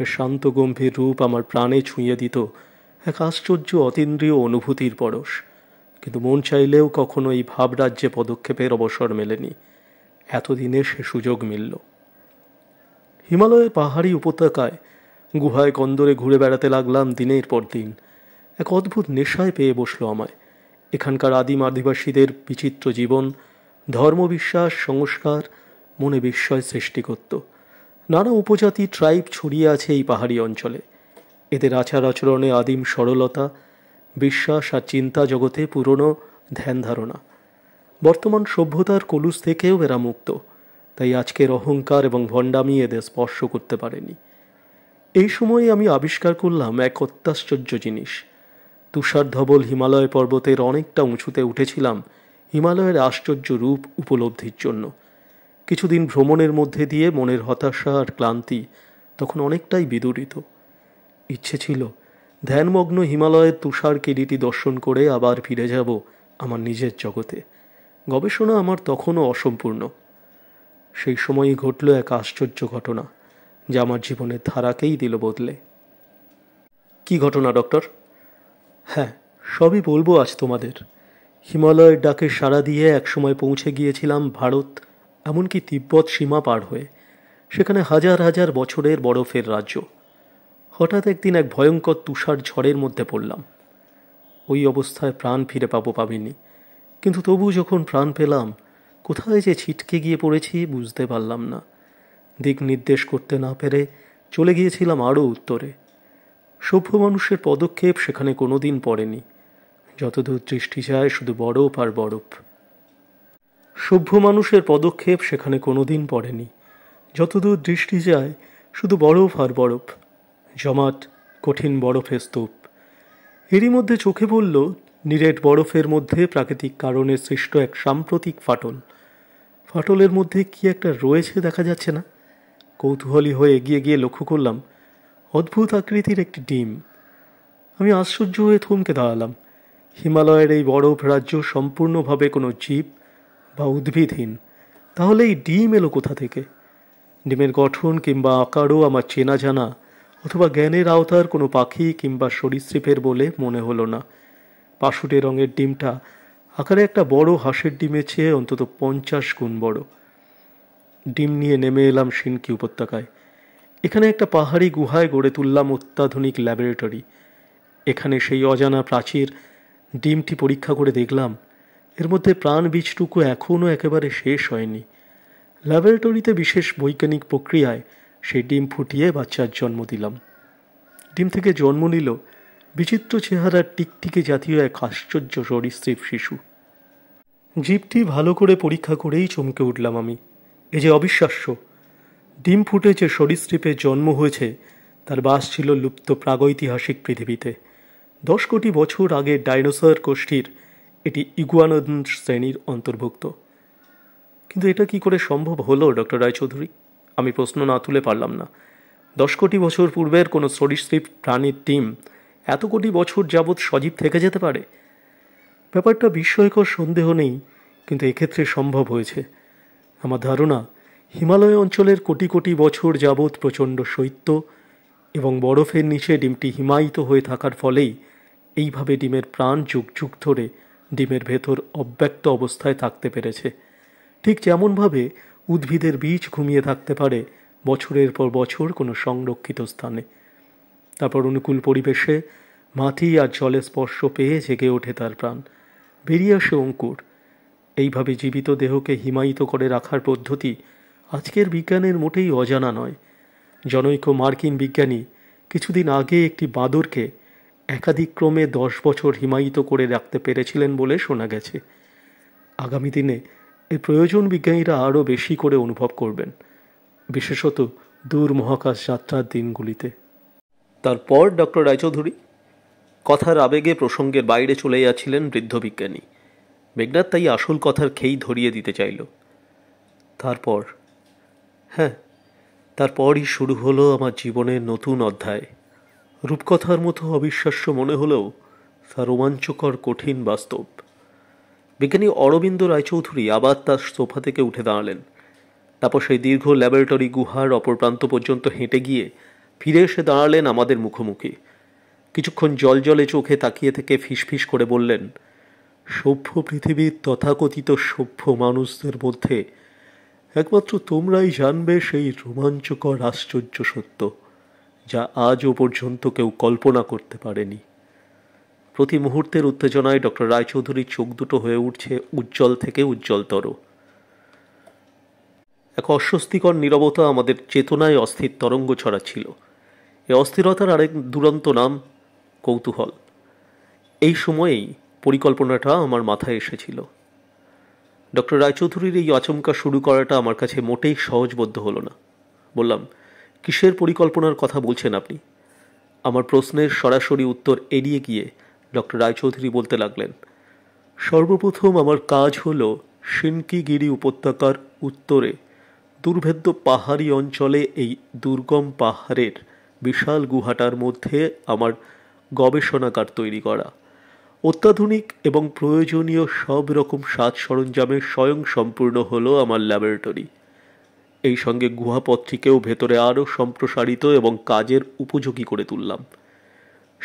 এর শান্ত গম্ভীর রূপ আমার প্রাণে ছুঁয়ে দিত এক আশ্চর্য অতীন্দ্রিয় অনুভূতির পরশ কিন্তু মন চাইলেও কখনো এই ভাবরাজ্যে পদক্ষেপের অবসর মেলেনি এতদিনে সে সুযোগ মিলল হিমালয়ের পাহাড়ি উপত্যকায় গুহায় কন্দরে ঘুরে বেড়াতে লাগলাম দিনের পর দিন এক অদ্ভুত নেশায় পেয়ে বসলো আমায় এখানকার আদিম আদিবাসীদের বিচিত্র জীবন ধর্মবিশ্বাস সংস্কার মনে বিস্ময় সৃষ্টি করত নানা উপজাতি ট্রাইব ছড়িয়ে আছে এই পাহাড়ি অঞ্চলে এদের আচার আচরণে আদিম সরলতা বিশ্বাস আর চিন্তা জগতে পুরনো ধ্যান ধারণা বর্তমান সভ্যতার কলুস থেকেও এরা মুক্ত তাই আজকের অহংকার এবং ভণ্ডামি এদের স্পর্শ করতে পারেনি এই সময়ে আমি আবিষ্কার করলাম এক অত্যাশ্চর্য জিনিস তুষার ধবল হিমালয় পর্বতের অনেকটা উঁচুতে উঠেছিলাম হিমালয়ের আশ্চর্য রূপ উপলব্ধির জন্য কিছুদিন ভ্রমণের মধ্যে দিয়ে মনের হতাশা আর ক্লান্তি তখন অনেকটাই বিদূরিত ইচ্ছে ছিল ধ্যানমগ্ন হিমালয়ের তুষার কিরিটি দর্শন করে আবার ফিরে যাব আমার নিজের জগতে গবেষণা আমার তখনও অসম্পূর্ণ সেই সময়ই ঘটল এক আশ্চর্য ঘটনা যা আমার জীবনের ধারাকেই দিল বদলে কি ঘটনা ডক্টর হ্যাঁ সবই বলবো আজ তোমাদের হিমালয়ের ডাকে সাড়া দিয়ে একসময় পৌঁছে গিয়েছিলাম ভারত এমনকি তিব্বত সীমা পার হয়ে সেখানে হাজার হাজার বছরের বরফের রাজ্য হঠাৎ একদিন এক ভয়ঙ্কর তুষার ঝড়ের মধ্যে পড়লাম ওই অবস্থায় প্রাণ ফিরে পাবো পাবিনি কিন্তু তবু যখন প্রাণ পেলাম কোথায় যে ছিটকে গিয়ে পড়েছি বুঝতে পারলাম না দিক নির্দেশ করতে না পেরে চলে গিয়েছিলাম আরও উত্তরে সভ্য মানুষের পদক্ষেপ সেখানে কোনোদিন পড়েনি যতদূর দৃষ্টি যায় শুধু বরফ আর বরফ সভ্য মানুষের পদক্ষেপ সেখানে কোনোদিন পড়েনি যতদূর দৃষ্টি যায় শুধু বরফ আর বরফ জমাট কঠিন বরফের স্তূপ এরই মধ্যে চোখে পড়ল নিরেট বরফের মধ্যে প্রাকৃতিক কারণে সৃষ্ট এক সাম্প্রতিক ফাটল ফাটলের মধ্যে কি একটা রয়েছে দেখা যাচ্ছে না কৌতূহলী হয়ে এগিয়ে গিয়ে লক্ষ্য করলাম অদ্ভুত আকৃতির একটি ডিম আমি আশ্চর্য হয়ে থমকে দাঁড়ালাম হিমালয়ের এই বরফ রাজ্য সম্পূর্ণভাবে কোনো জীব বা উদ্ভিদহীন তাহলে এই ডিম এলো কোথা থেকে ডিমের গঠন কিংবা আকারও আমার চেনা জানা অথবা জ্ঞানের আওতার কোনো পাখি কিংবা সরীসৃপের বলে মনে হলো না পাশুটে রঙের ডিমটা আকারে একটা বড় হাঁসের ডিমের চেয়ে অন্তত পঞ্চাশ গুণ বড় ডিম নিয়ে নেমে এলাম সিনকি উপত্যকায় এখানে একটা পাহাড়ি গুহায় গড়ে তুললাম অত্যাধুনিক ল্যাবরেটরি এখানে সেই অজানা প্রাচীর ডিমটি পরীক্ষা করে দেখলাম এর মধ্যে প্রাণ বীজটুকু এখনও একেবারে শেষ হয়নি ল্যাবরেটরিতে বিশেষ বৈজ্ঞানিক প্রক্রিয়ায় সেই ডিম ফুটিয়ে বাচ্চার জন্ম দিলাম ডিম থেকে জন্ম নিল বিচিত্র চেহারার টিকটিকে জাতীয় এক আশ্চর্য সরীসৃপ শিশু জীবটি ভালো করে পরীক্ষা করেই চমকে উঠলাম আমি এ যে অবিশ্বাস্য ডিম ফুটে যে সরীসৃপের জন্ম হয়েছে তার বাস ছিল লুপ্ত প্রাগৈতিহাসিক পৃথিবীতে দশ কোটি বছর আগে ডাইনোসর গোষ্ঠীর এটি ইগুয়ানন শ্রেণীর অন্তর্ভুক্ত কিন্তু এটা কি করে সম্ভব হলো ডক্টর রায়চৌধুরী আমি প্রশ্ন না তুলে পারলাম না দশ কোটি বছর পূর্বের কোনো সরীসৃপ প্রাণীর টিম এত কোটি বছর যাবৎ সজীব থেকে যেতে পারে ব্যাপারটা বিস্ময়কর সন্দেহ নেই কিন্তু এক্ষেত্রে সম্ভব হয়েছে আমার ধারণা হিমালয় অঞ্চলের কোটি কোটি বছর যাবৎ প্রচণ্ড শৈত্য এবং বরফের নিচে ডিমটি হিমায়িত হয়ে থাকার ফলেই এইভাবে ডিমের প্রাণ যুগ যুগ ধরে ডিমের ভেতর অব্যক্ত অবস্থায় থাকতে পেরেছে ঠিক যেমনভাবে উদ্ভিদের বীজ ঘুমিয়ে থাকতে পারে বছরের পর বছর কোনো সংরক্ষিত স্থানে তারপর অনুকূল পরিবেশে মাটি আর জলে স্পর্শ পেয়ে জেগে ওঠে তার প্রাণ বেরিয়ে আসে অঙ্কুর এইভাবে জীবিত দেহকে হিমায়িত করে রাখার পদ্ধতি আজকের বিজ্ঞানের মোটেই অজানা নয় জনৈক মার্কিন বিজ্ঞানী কিছুদিন আগে একটি বাঁদরকে ক্রমে দশ বছর হিমায়িত করে রাখতে পেরেছিলেন বলে শোনা গেছে আগামী দিনে এই প্রয়োজন বিজ্ঞানীরা আরও বেশি করে অনুভব করবেন বিশেষত দূর মহাকাশ যাত্রার দিনগুলিতে তারপর ডক্টর রায়চৌধুরী কথার আবেগে প্রসঙ্গের বাইরে চলে যাচ্ছিলেন বৃদ্ধ বিজ্ঞানী মেঘনাথ তাই আসল কথার খেই ধরিয়ে দিতে চাইল তারপর হ্যাঁ তারপরই শুরু হলো আমার জীবনের নতুন অধ্যায় রূপকথার মতো অবিশ্বাস্য মনে হলেও তা রোমাঞ্চকর কঠিন বাস্তব বিজ্ঞানী অরবিন্দ রায়চৌধুরী আবার তার সোফা থেকে উঠে দাঁড়ালেন তারপর সেই দীর্ঘ ল্যাবরেটরি গুহার অপর প্রান্ত পর্যন্ত হেঁটে গিয়ে ফিরে এসে দাঁড়ালেন আমাদের মুখোমুখি কিছুক্ষণ জল জলে চোখে তাকিয়ে থেকে ফিসফিস করে বললেন সভ্য পৃথিবীর তথাকথিত সভ্য মানুষদের মধ্যে একমাত্র তোমরাই জানবে সেই রোমাঞ্চকর আশ্চর্য সত্য যা আজও পর্যন্ত কেউ কল্পনা করতে পারেনি প্রতি মুহূর্তের উত্তেজনায় ডক্টর রায়চৌধুরীর চোখ দুটো হয়ে উঠছে উজ্জ্বল থেকে উজ্জ্বলতর এক অস্বস্তিকর নিরবতা আমাদের চেতনায় অস্থির তরঙ্গ ছড়াচ্ছিল এ অস্থিরতার আরেক দুরন্ত নাম কৌতূহল এই সময়েই পরিকল্পনাটা আমার মাথায় এসেছিল ডক্টর রায়চৌধুরীর এই আচমকা শুরু করাটা আমার কাছে মোটেই সহজবদ্ধ হলো না বললাম কিসের পরিকল্পনার কথা বলছেন আপনি আমার প্রশ্নের সরাসরি উত্তর এড়িয়ে গিয়ে ডক্টর রায়চৌধুরী বলতে লাগলেন সর্বপ্রথম আমার কাজ হল সিনকিগিরি উপত্যকার উত্তরে দুর্ভেদ্য পাহাড়ি অঞ্চলে এই দুর্গম পাহাড়ের বিশাল গুহাটার মধ্যে আমার গবেষণাগার তৈরি করা অত্যাধুনিক এবং প্রয়োজনীয় সব রকম সাজ সরঞ্জামে স্বয়ং সম্পূর্ণ হল আমার ল্যাবরেটরি এই সঙ্গে গুহাপথটিকেও ভেতরে আরও সম্প্রসারিত এবং কাজের উপযোগী করে তুললাম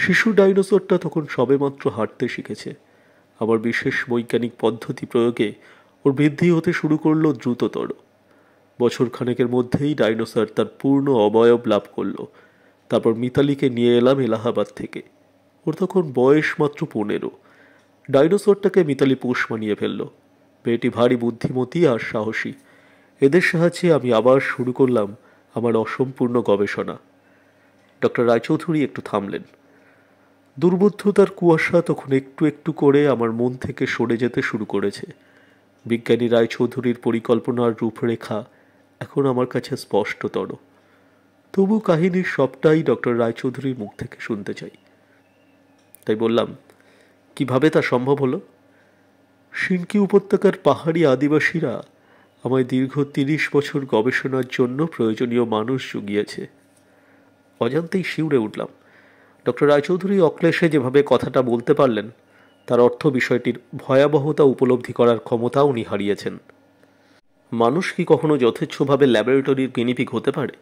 শিশু ডাইনোসরটা তখন সবেমাত্র হাঁটতে শিখেছে আবার বিশেষ বৈজ্ঞানিক পদ্ধতি প্রয়োগে ওর বৃদ্ধি হতে শুরু করলো দ্রুততর বছরখানেকের মধ্যেই ডাইনোসর তার পূর্ণ অবয়ব লাভ করলো তারপর মিতালিকে নিয়ে এলাম এলাহাবাদ থেকে ওর তখন বয়স মাত্র পনেরো ডাইনোসরটাকে মিতালি পোষ মানিয়ে ফেলল মেয়েটি ভারী বুদ্ধিমতী আর সাহসী এদের সাহায্যে আমি আবার শুরু করলাম আমার অসম্পূর্ণ গবেষণা ডক্টর রায়চৌধুরী একটু থামলেন দুর্বুদ্ধতার কুয়াশা তখন একটু একটু করে আমার মন থেকে সরে যেতে শুরু করেছে বিজ্ঞানী রায়চৌধুরীর পরিকল্পনার রূপরেখা এখন আমার কাছে স্পষ্টতর তবু কাহিনীর সবটাই ডক্টর রায়চৌধুরীর মুখ থেকে শুনতে চাই তাই বললাম কিভাবে তা সম্ভব হলো সিনকি উপত্যকার পাহাড়ি আদিবাসীরা আমায় দীর্ঘ তিরিশ বছর গবেষণার জন্য প্রয়োজনীয় মানুষ জুগিয়েছে অজান্তেই শিউরে উঠলাম ডক্টর রায়চৌধুরী অক্লেশে যেভাবে কথাটা বলতে পারলেন তার অর্থ বিষয়টির ভয়াবহতা উপলব্ধি করার ক্ষমতা উনি হারিয়েছেন মানুষ কি কখনো যথেচ্ছভাবে ল্যাবরেটরির গিনিপিক হতে পারে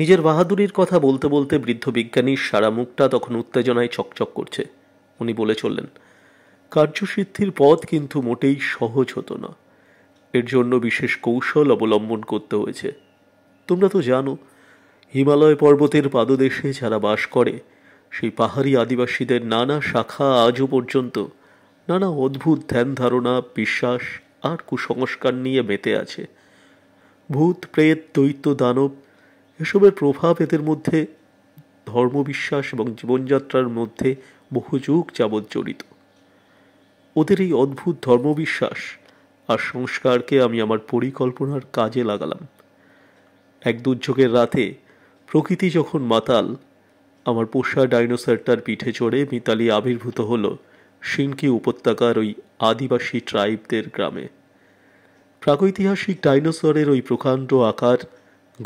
নিজের বাহাদুরির কথা বলতে বলতে বৃদ্ধ বিজ্ঞানীর সারা মুখটা তখন উত্তেজনায় চকচক করছে উনি বলে চললেন কার্যসিদ্ধির পথ কিন্তু মোটেই সহজ হতো না এর জন্য বিশেষ কৌশল অবলম্বন করতে হয়েছে তোমরা তো জানো হিমালয় পর্বতের পাদদেশে যারা বাস করে সেই পাহাড়ি আদিবাসীদের নানা শাখা আজও পর্যন্ত নানা অদ্ভুত ধ্যান ধারণা বিশ্বাস আর কুসংস্কার নিয়ে মেতে আছে ভূত প্রেত দৈত্য দানব এসবের প্রভাব এদের মধ্যে ধর্মবিশ্বাস এবং জীবনযাত্রার মধ্যে বহু যুগ যাবৎ জড়িত ওদের এই অদ্ভুত ধর্মবিশ্বাস আর সংস্কারকে আমি আমার পরিকল্পনার কাজে লাগালাম এক দুর্যোগের রাতে প্রকৃতি যখন মাতাল আমার পোষা ডাইনোসরটার পিঠে চড়ে মিতালি আবির্ভূত হল সিনকি উপত্যকার ওই আদিবাসী ট্রাইবদের গ্রামে প্রাগৈতিহাসিক ডাইনোসরের ওই প্রকাণ্ড আকার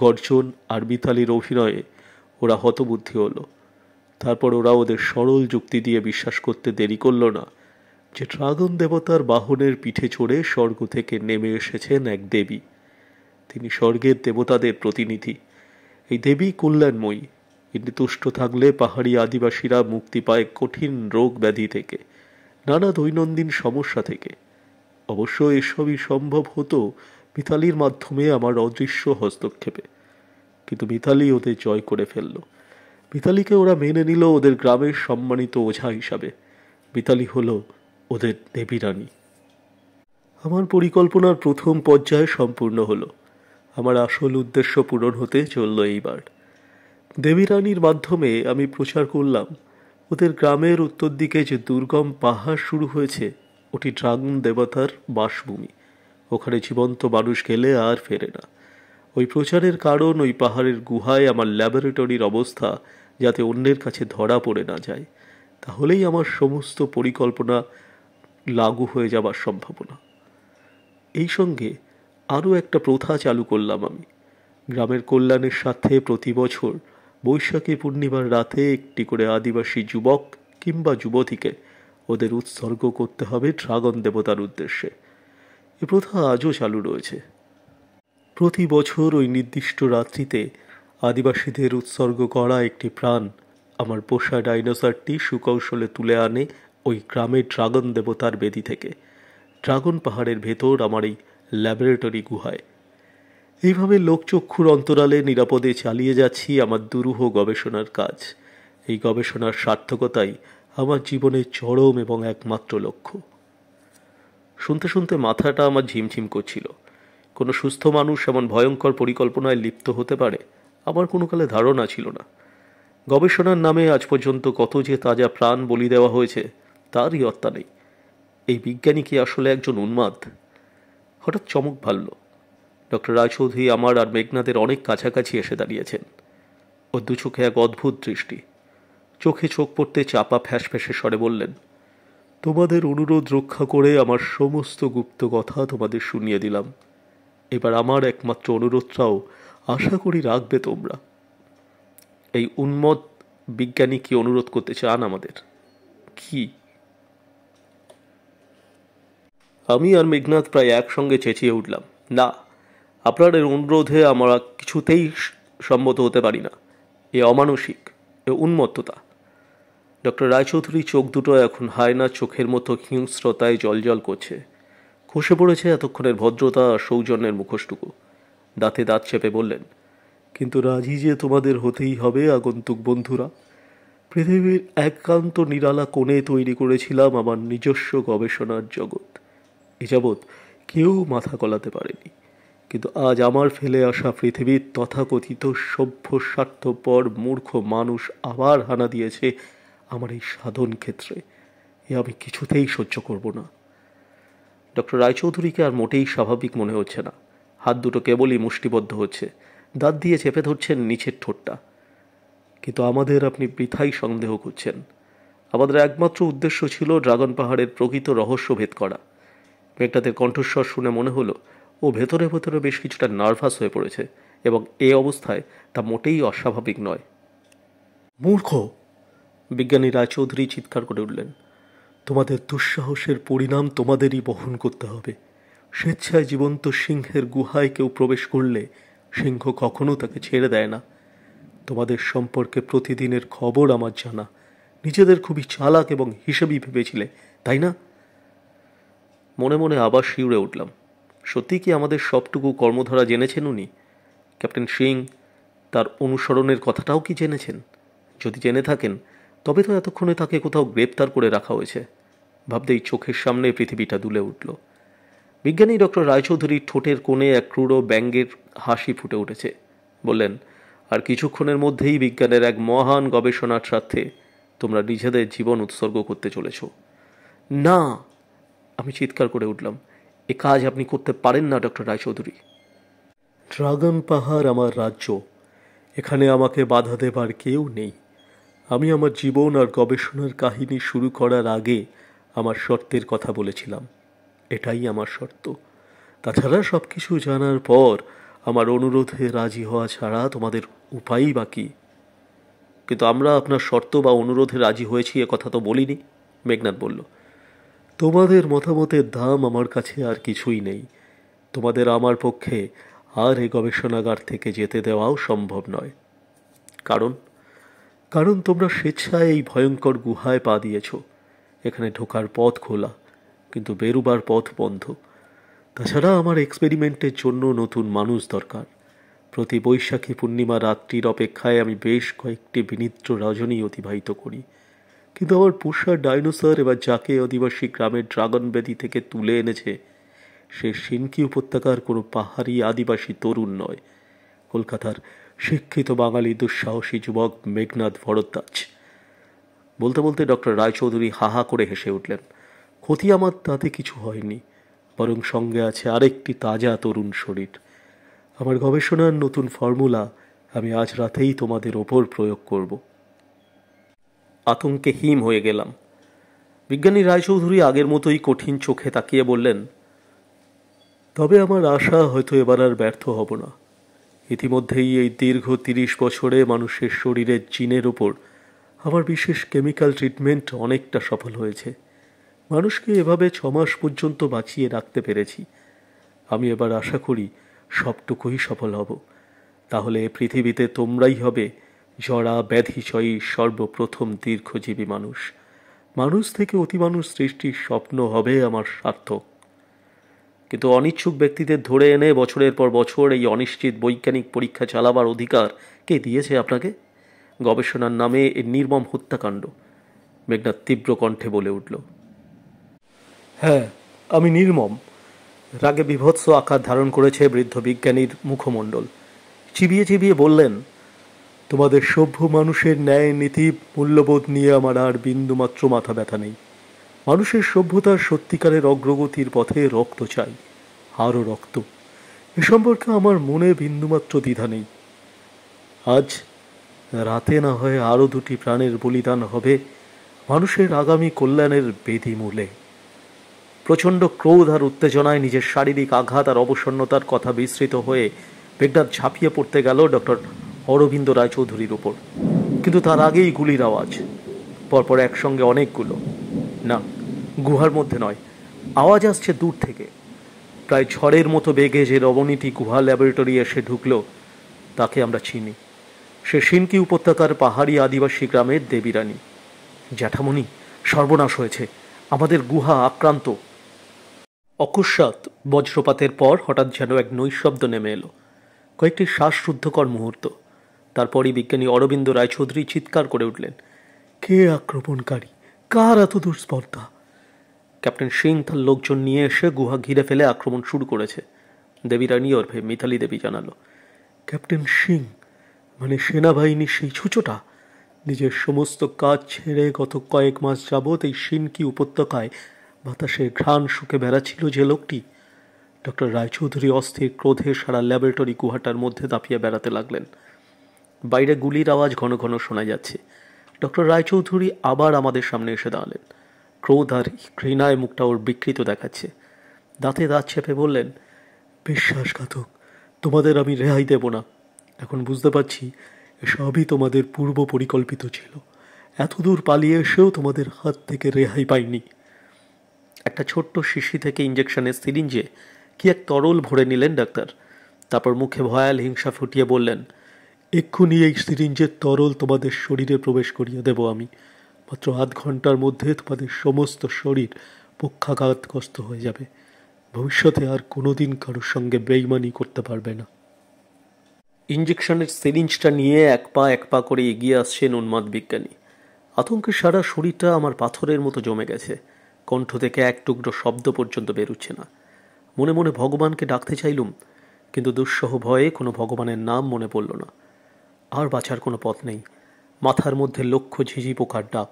গর্জন আর মিতালির অভিনয়ে ওরা হতবুদ্ধি হলো তারপর ওরা ওদের সরল যুক্তি দিয়ে বিশ্বাস করতে দেরি করল না যে ড্রাগন দেবতার বাহনের পিঠে চড়ে স্বর্গ থেকে নেমে এসেছেন এক দেবী তিনি স্বর্গের দেবতাদের প্রতিনিধি এই দেবী কল্যাণময়ী কিন্তু তুষ্ট থাকলে পাহাড়ি আদিবাসীরা মুক্তি পায় কঠিন রোগ ব্যাধি থেকে নানা দৈনন্দিন সমস্যা থেকে অবশ্য এসবই সম্ভব হতো মিতালির মাধ্যমে আমার অদৃশ্য হস্তক্ষেপে কিন্তু মিতালি ওদের জয় করে ফেলল মিতালিকে ওরা মেনে নিল ওদের গ্রামের সম্মানিত ওঝা হিসাবে মিতালি হল ওদের দেবীরানী আমার পরিকল্পনার প্রথম পর্যায়ে সম্পূর্ণ হলো আমার আসল উদ্দেশ্য পূরণ হতে চলল এইবার দেবীরানীর মাধ্যমে আমি প্রচার করলাম ওদের গ্রামের উত্তর দিকে যে দুর্গম পাহাড় শুরু হয়েছে ওটি ড্রাগন দেবতার বাসভূমি ওখানে জীবন্ত মানুষ গেলে আর ফেরে না ওই প্রচারের কারণ ওই পাহাড়ের গুহায় আমার ল্যাবরেটরির অবস্থা যাতে অন্যের কাছে ধরা পড়ে না যায় তাহলেই আমার সমস্ত পরিকল্পনা লাগু হয়ে যাবার সম্ভাবনা এই সঙ্গে আরও একটা প্রথা চালু করলাম আমি গ্রামের কল্যাণের সাথে প্রতি বছর বৈশাখী পূর্ণিমার রাতে একটি করে আদিবাসী যুবক কিংবা যুবতীকে ওদের উৎসর্গ করতে হবে ড্রাগন দেবতার উদ্দেশ্যে এ প্রথা আজও চালু রয়েছে প্রতি বছর ওই নির্দিষ্ট রাত্রিতে আদিবাসীদের উৎসর্গ করা একটি প্রাণ আমার পোষা ডাইনোসরটি সুকৌশলে তুলে আনে ওই গ্রামের ড্রাগন দেবতার বেদি থেকে ড্রাগন পাহাড়ের ভেতর আমার এই ল্যাবরেটরি গুহায় এইভাবে লোকচক্ষুর অন্তরালে নিরাপদে চালিয়ে যাচ্ছি আমার দুরূহ গবেষণার কাজ এই গবেষণার সার্থকতাই আমার জীবনের চরম এবং একমাত্র লক্ষ্য শুনতে শুনতে মাথাটা আমার ঝিমঝিম করছিল কোনো সুস্থ মানুষ এমন ভয়ঙ্কর পরিকল্পনায় লিপ্ত হতে পারে আমার কোনো কালে ধারণা ছিল না গবেষণার নামে আজ পর্যন্ত কত যে তাজা প্রাণ বলি দেওয়া হয়েছে তারই অত্যা নেই এই বিজ্ঞানী কি আসলে একজন উন্মাদ হঠাৎ চমক ভালল ডক্টর রায়চৌধুরী আমার আর মেঘনাদের অনেক কাছাকাছি এসে দাঁড়িয়েছেন ও দু চোখে এক অদ্ভুত দৃষ্টি চোখে চোখ পড়তে চাপা ফ্যাঁস ফ্যাঁসে স্বরে বললেন তোমাদের অনুরোধ রক্ষা করে আমার সমস্ত গুপ্ত কথা তোমাদের শুনিয়ে দিলাম এবার আমার একমাত্র অনুরোধটাও আশা করি রাখবে তোমরা এই উন্মত বিজ্ঞানী কি অনুরোধ করতে চান আমাদের কি আমি আর মেঘনাথ প্রায় একসঙ্গে চেঁচিয়ে উঠলাম না আপনার এর অনুরোধে আমরা কিছুতেই সম্মত হতে পারি না এ অমানসিক এ উন্মত্ততা ডক্টর রায়চৌধুরী চোখ দুটো এখন হায়না চোখের মতো হিংস্রতায় জলজল করছে খসে পড়েছে এতক্ষণের ভদ্রতা আর সৌজন্যের মুখোশটুকু দাঁতে দাঁত চেপে বললেন কিন্তু রাজি যে তোমাদের হতেই হবে আগন্তুক বন্ধুরা পৃথিবীর একান্ত নিরালা কোণে তৈরি করেছিলাম আমার নিজস্ব গবেষণার জগৎ এ যাবৎ কেউ মাথা কলাতে পারেনি কিন্তু আজ আমার ফেলে আসা পৃথিবীর তথাকথিত সভ্য স্বার্থপর মূর্খ মানুষ আবার হানা দিয়েছে আমার এই সাধন ক্ষেত্রে এ আমি কিছুতেই সহ্য করব না ডক্টর রায়চৌধুরীকে আর মোটেই স্বাভাবিক মনে হচ্ছে না হাত দুটো কেবলই মুষ্টিবদ্ধ হচ্ছে দাঁত দিয়ে চেপে ধরছেন নিচের ঠোঁটটা কিন্তু আমাদের আপনি বৃথাই সন্দেহ করছেন আমাদের একমাত্র উদ্দেশ্য ছিল ড্রাগন পাহাড়ের প্রকৃত রহস্য ভেদ করা মেঘটাদের কণ্ঠস্বর শুনে মনে হলো ও ভেতরে ভেতরে বেশ কিছুটা নার্ভাস হয়ে পড়েছে এবং এ অবস্থায় তা মোটেই অস্বাভাবিক নয় মূর্খ বিজ্ঞানী রায়চৌধুরী চিৎকার করে উঠলেন তোমাদের দুঃসাহসের পরিণাম তোমাদেরই বহন করতে হবে স্বেচ্ছায় জীবন্ত সিংহের গুহায় কেউ প্রবেশ করলে সিংহ কখনো তাকে ছেড়ে দেয় না তোমাদের সম্পর্কে প্রতিদিনের খবর আমার জানা নিজেদের খুবই চালাক এবং হিসেবেই ভেবেছিলে তাই না মনে মনে আবার শিউরে উঠলাম সত্যি কি আমাদের সবটুকু কর্মধারা জেনেছেন উনি ক্যাপ্টেন সিং তার অনুসরণের কথাটাও কি জেনেছেন যদি জেনে থাকেন তবে তো এতক্ষণে তাকে কোথাও গ্রেপ্তার করে রাখা হয়েছে ভাবতেই চোখের সামনে পৃথিবীটা দুলে উঠল বিজ্ঞানী ডক্টর রায়চৌধুরীর ঠোঁটের কোণে এক ক্রূড় ব্যঙ্গের হাসি ফুটে উঠেছে বললেন আর কিছুক্ষণের মধ্যেই বিজ্ঞানের এক মহান গবেষণার স্বার্থে তোমরা নিজেদের জীবন উৎসর্গ করতে চলেছ না আমি চিৎকার করে উঠলাম এ কাজ আপনি করতে পারেন না ডক্টর রায়চৌধুরী ড্রাগন পাহাড় আমার রাজ্য এখানে আমাকে বাধা দেবার কেউ নেই আমি আমার জীবন আর গবেষণার কাহিনী শুরু করার আগে আমার শর্তের কথা বলেছিলাম এটাই আমার শর্ত তাছাড়া সব কিছু জানার পর আমার অনুরোধে রাজি হওয়া ছাড়া তোমাদের উপায়ই বাকি কিন্তু আমরা আপনার শর্ত বা অনুরোধে রাজি হয়েছি এ কথা তো বলিনি মেঘনাথ বলল তোমাদের মতামতের দাম আমার কাছে আর কিছুই নেই তোমাদের আমার পক্ষে আর এ গবেষণাগার থেকে যেতে দেওয়াও সম্ভব নয় কারণ কারণ তোমরা স্বেচ্ছায় এই ভয়ঙ্কর গুহায় পা দিয়েছ এখানে ঢোকার পথ খোলা কিন্তু বেরুবার পথ বন্ধ তাছাড়া আমার এক্সপেরিমেন্টের জন্য নতুন মানুষ দরকার প্রতি বৈশাখী পূর্ণিমা রাত্রির অপেক্ষায় আমি বেশ কয়েকটি বিনিদ্র রজনী অতিবাহিত করি কিন্তু আমার পোষা ডাইনোসর এবার যাকে আদিবাসী গ্রামের ড্রাগন বেদি থেকে তুলে এনেছে সে সিনকি উপত্যকার কোনো পাহাড়ি আদিবাসী তরুণ নয় কলকাতার শিক্ষিত বাঙালি দুঃসাহসী যুবক মেঘনাথ ভরদ্বাজ বলতে বলতে ডক্টর রায়চৌধুরী হাহা করে হেসে উঠলেন ক্ষতি আমার তাতে কিছু হয়নি বরং সঙ্গে আছে আরেকটি তাজা তরুণ শরীর আমার গবেষণার নতুন ফর্মুলা আমি আজ রাতেই তোমাদের ওপর প্রয়োগ করব আতঙ্কে হিম হয়ে গেলাম বিজ্ঞানী রায়চৌধুরী আগের মতোই কঠিন চোখে তাকিয়ে বললেন তবে আমার আশা হয়তো এবার আর ব্যর্থ হব না ইতিমধ্যেই এই দীর্ঘ তিরিশ বছরে মানুষের শরীরের জিনের ওপর আমার বিশেষ কেমিক্যাল ট্রিটমেন্ট অনেকটা সফল হয়েছে মানুষকে এভাবে ছমাস পর্যন্ত বাঁচিয়ে রাখতে পেরেছি আমি এবার আশা করি সবটুকুই সফল হব তাহলে পৃথিবীতে তোমরাই হবে জরা ব্যাধিচয়ী সর্বপ্রথম দীর্ঘজীবী মানুষ মানুষ থেকে অতি মানুষ সৃষ্টির স্বপ্ন হবে আমার সার্থক কিন্তু অনিচ্ছুক ব্যক্তিদের ধরে এনে বছরের পর বছর এই অনিশ্চিত বৈজ্ঞানিক পরীক্ষা চালাবার অধিকার কে দিয়েছে আপনাকে গবেষণার নামে এ নির্মম হত্যাকাণ্ড মেঘনাথ তীব্র কণ্ঠে বলে উঠল হ্যাঁ আমি নির্মম রাগে বিভৎস আকার ধারণ করেছে বৃদ্ধ বিজ্ঞানীর মুখমণ্ডল চিবিয়ে চিবিয়ে বললেন তোমাদের সভ্য মানুষের ন্যায় নীতি মূল্যবোধ নিয়ে আমার আর বিন্দুমাত্র মাথা ব্যথা নেই মানুষের সভ্যতার সত্যিকারের অগ্রগতির পথে রক্ত চাই আরও রক্ত এ সম্পর্কে আমার মনে বিন্দুমাত্র দ্বিধা নেই আজ রাতে না হয়ে আরও দুটি প্রাণের বলিদান হবে মানুষের আগামী কল্যাণের বেদি মূলে প্রচণ্ড ক্রোধ আর উত্তেজনায় নিজের শারীরিক আঘাত আর অবসন্নতার কথা বিস্তৃত হয়ে বেগনাথ ঝাঁপিয়ে পড়তে গেল ডক্টর অরবিন্দ রায়চৌধুরীর উপর কিন্তু তার আগেই গুলির আওয়াজ পরপর একসঙ্গে অনেকগুলো না গুহার মধ্যে নয় আওয়াজ আসছে দূর থেকে প্রায় ঝড়ের মতো বেগে যে রবণীটি গুহা ল্যাবরেটরি এসে ঢুকল তাকে আমরা চিনি সে সিনকি উপত্যকার পাহাড়ি আদিবাসী গ্রামের দেবীরানী জ্যাঠামণি সর্বনাশ হয়েছে আমাদের গুহা আক্রান্ত অকস্মাৎ বজ্রপাতের পর হঠাৎ যেন এক নৈশব্দ নেমে এলো কয়েকটি শ্বাসরুদ্ধকর মুহূর্ত তারপরই বিজ্ঞানী অরবিন্দ রায়চৌধুরী চিৎকার করে উঠলেন কে আক্রমণকারী কার এত দুঃস্পর্ধা ক্যাপ্টেন সিং তার লোকজন নিয়ে এসে গুহা ঘিরে ফেলে আক্রমণ শুরু করেছে দেবী রানী অর্ভে মিথালি দেবী জানালো ক্যাপ্টেন সিং মানে সেনাবাহিনীর সেই ছুচোটা নিজের সমস্ত কাজ ছেড়ে গত কয়েক মাস যাবৎ এই সিনকি উপত্যকায় বাতাসের ঘ্রাণ সুখে বেড়াচ্ছিল যে লোকটি ডক্টর রায়চৌধুরী অস্থির ক্রোধে সারা ল্যাবরেটরি গুহাটার মধ্যে দাপিয়ে বেড়াতে লাগলেন বাইরে গুলির আওয়াজ ঘন ঘন শোনা যাচ্ছে ডক্টর রায়চৌধুরী আবার আমাদের সামনে এসে দাঁড়ালেন ক্রোধ আর ঘৃণায় মুখটা ওর বিকৃত দেখাচ্ছে দাঁতে দাঁত চেপে বললেন বিশ্বাসঘাতক তোমাদের আমি রেহাই দেব না এখন বুঝতে পারছি সবই তোমাদের পূর্ব পরিকল্পিত ছিল এতদূর পালিয়ে এসেও তোমাদের হাত থেকে রেহাই পাইনি একটা ছোট্ট শিশি থেকে ইঞ্জেকশনের সিরিঞ্জে কি এক তরল ভরে নিলেন ডাক্তার তারপর মুখে ভয়াল হিংসা ফুটিয়ে বললেন এক্ষুনি এই সিরিঞ্জের তরল তোমাদের শরীরে প্রবেশ করিয়ে দেব আমি মাত্র আধ ঘন্টার মধ্যে তোমাদের সমস্ত শরীর পক্ষাঘাতগ্রস্ত হয়ে যাবে ভবিষ্যতে আর কোনোদিন কারোর সঙ্গে বেইমানি করতে পারবে না ইঞ্জেকশনের সিরিঞ্জটা নিয়ে এক পা এক পা করে এগিয়ে আসছেন উন্মাদ বিজ্ঞানী আতঙ্কে সারা শরীরটা আমার পাথরের মতো জমে গেছে কণ্ঠ থেকে এক টুকরো শব্দ পর্যন্ত বেরুচ্ছে না মনে মনে ভগবানকে ডাকতে চাইলুম কিন্তু দুঃসহ ভয়ে কোনো ভগবানের নাম মনে পড়ল না আর বাঁচার কোনো পথ নেই মাথার মধ্যে লক্ষ ঝিঝি পোকার ডাক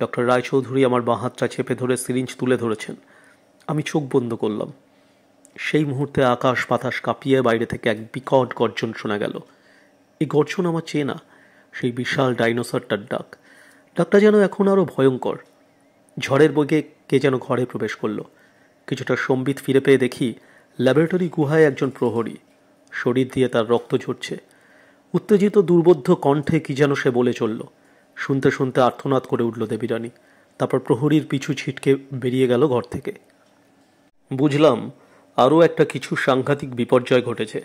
ডক্টর রায়চৌধুরী আমার বাঁ হাতটা চেপে ধরে সিরিঞ্জ তুলে ধরেছেন আমি চোখ বন্ধ করলাম সেই মুহূর্তে আকাশ বাতাস কাঁপিয়ে বাইরে থেকে এক বিকট গর্জন শোনা গেল এই গর্জন আমার চেনা সেই বিশাল ডাইনোসরটার ডাক ডাকটা যেন এখন আরও ভয়ঙ্কর ঝড়ের বগে কে যেন ঘরে প্রবেশ করলো কিছুটা সম্বিত ফিরে পেয়ে দেখি ল্যাবরেটরি গুহায় একজন প্রহরী শরীর দিয়ে তার রক্ত ঝরছে উত্তেজিত দুর্বোধ্য কণ্ঠে কি যেন সে বলে চলল শুনতে শুনতে আর্থনাদ করে উঠল দেবীরানী তারপর প্রহরীর পিছু ছিটকে বেরিয়ে গেল ঘর থেকে বুঝলাম আরও একটা কিছু সাংঘাতিক বিপর্যয় ঘটেছে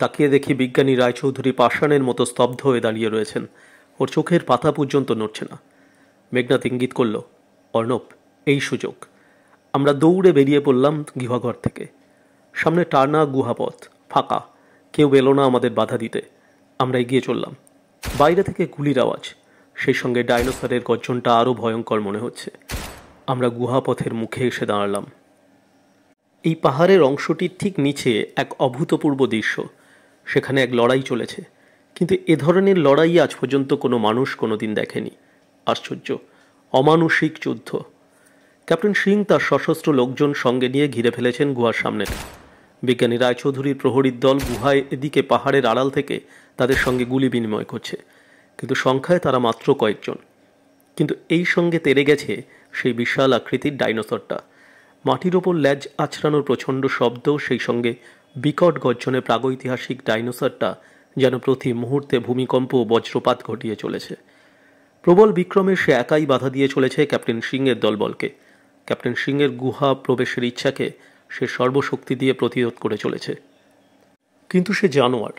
তাকিয়ে দেখি বিজ্ঞানী রায়চৌধুরী পাষাণের মতো স্তব্ধ হয়ে দাঁড়িয়ে রয়েছেন ওর চোখের পাতা পর্যন্ত নড়ছে না মেঘনাথ ইঙ্গিত করল অর্ণব এই সুযোগ আমরা দৌড়ে বেরিয়ে পড়লাম গৃহঘর থেকে সামনে টানা গুহাপথ ফাঁকা কেউ এলো না আমাদের বাধা দিতে আমরা এগিয়ে চললাম বাইরে থেকে গুলির আওয়াজ সেই সঙ্গে ডাইনোসরের গর্জনটা আরও ভয়ঙ্কর মনে হচ্ছে আমরা গুহাপথের মুখে এসে দাঁড়ালাম এই পাহাড়ের অংশটির ঠিক নিচে এক অভূতপূর্ব দৃশ্য সেখানে এক লড়াই চলেছে কিন্তু এ ধরনের লড়াই আজ পর্যন্ত কোনো মানুষ কোনো দিন দেখেনি আশ্চর্য অমানুষিক যুদ্ধ ক্যাপ্টেন সিং তার সশস্ত্র লোকজন সঙ্গে নিয়ে ঘিরে ফেলেছেন গুহার সামনে বিজ্ঞানী রায়চৌধুরীর প্রহরীর দল গুহায় এদিকে পাহাড়ের আড়াল থেকে তাদের সঙ্গে গুলি বিনিময় করছে কিন্তু সংখ্যায় তারা মাত্র কয়েকজন কিন্তু এই সঙ্গে তেরে গেছে সেই বিশাল আকৃতির ডাইনোসরটা মাটির ওপর ল্যাজ আছড়ানোর প্রচণ্ড শব্দ সেই সঙ্গে বিকট গর্জনে প্রাগৈতিহাসিক ডাইনোসরটা যেন প্রতি মুহূর্তে ভূমিকম্প ও বজ্রপাত ঘটিয়ে চলেছে প্রবল বিক্রমে সে একাই বাধা দিয়ে চলেছে ক্যাপ্টেন সিংয়ের দলবলকে ক্যাপ্টেন সিংয়ের গুহা প্রবেশের ইচ্ছাকে সে সর্বশক্তি দিয়ে প্রতিরোধ করে চলেছে কিন্তু সে জানোয়ার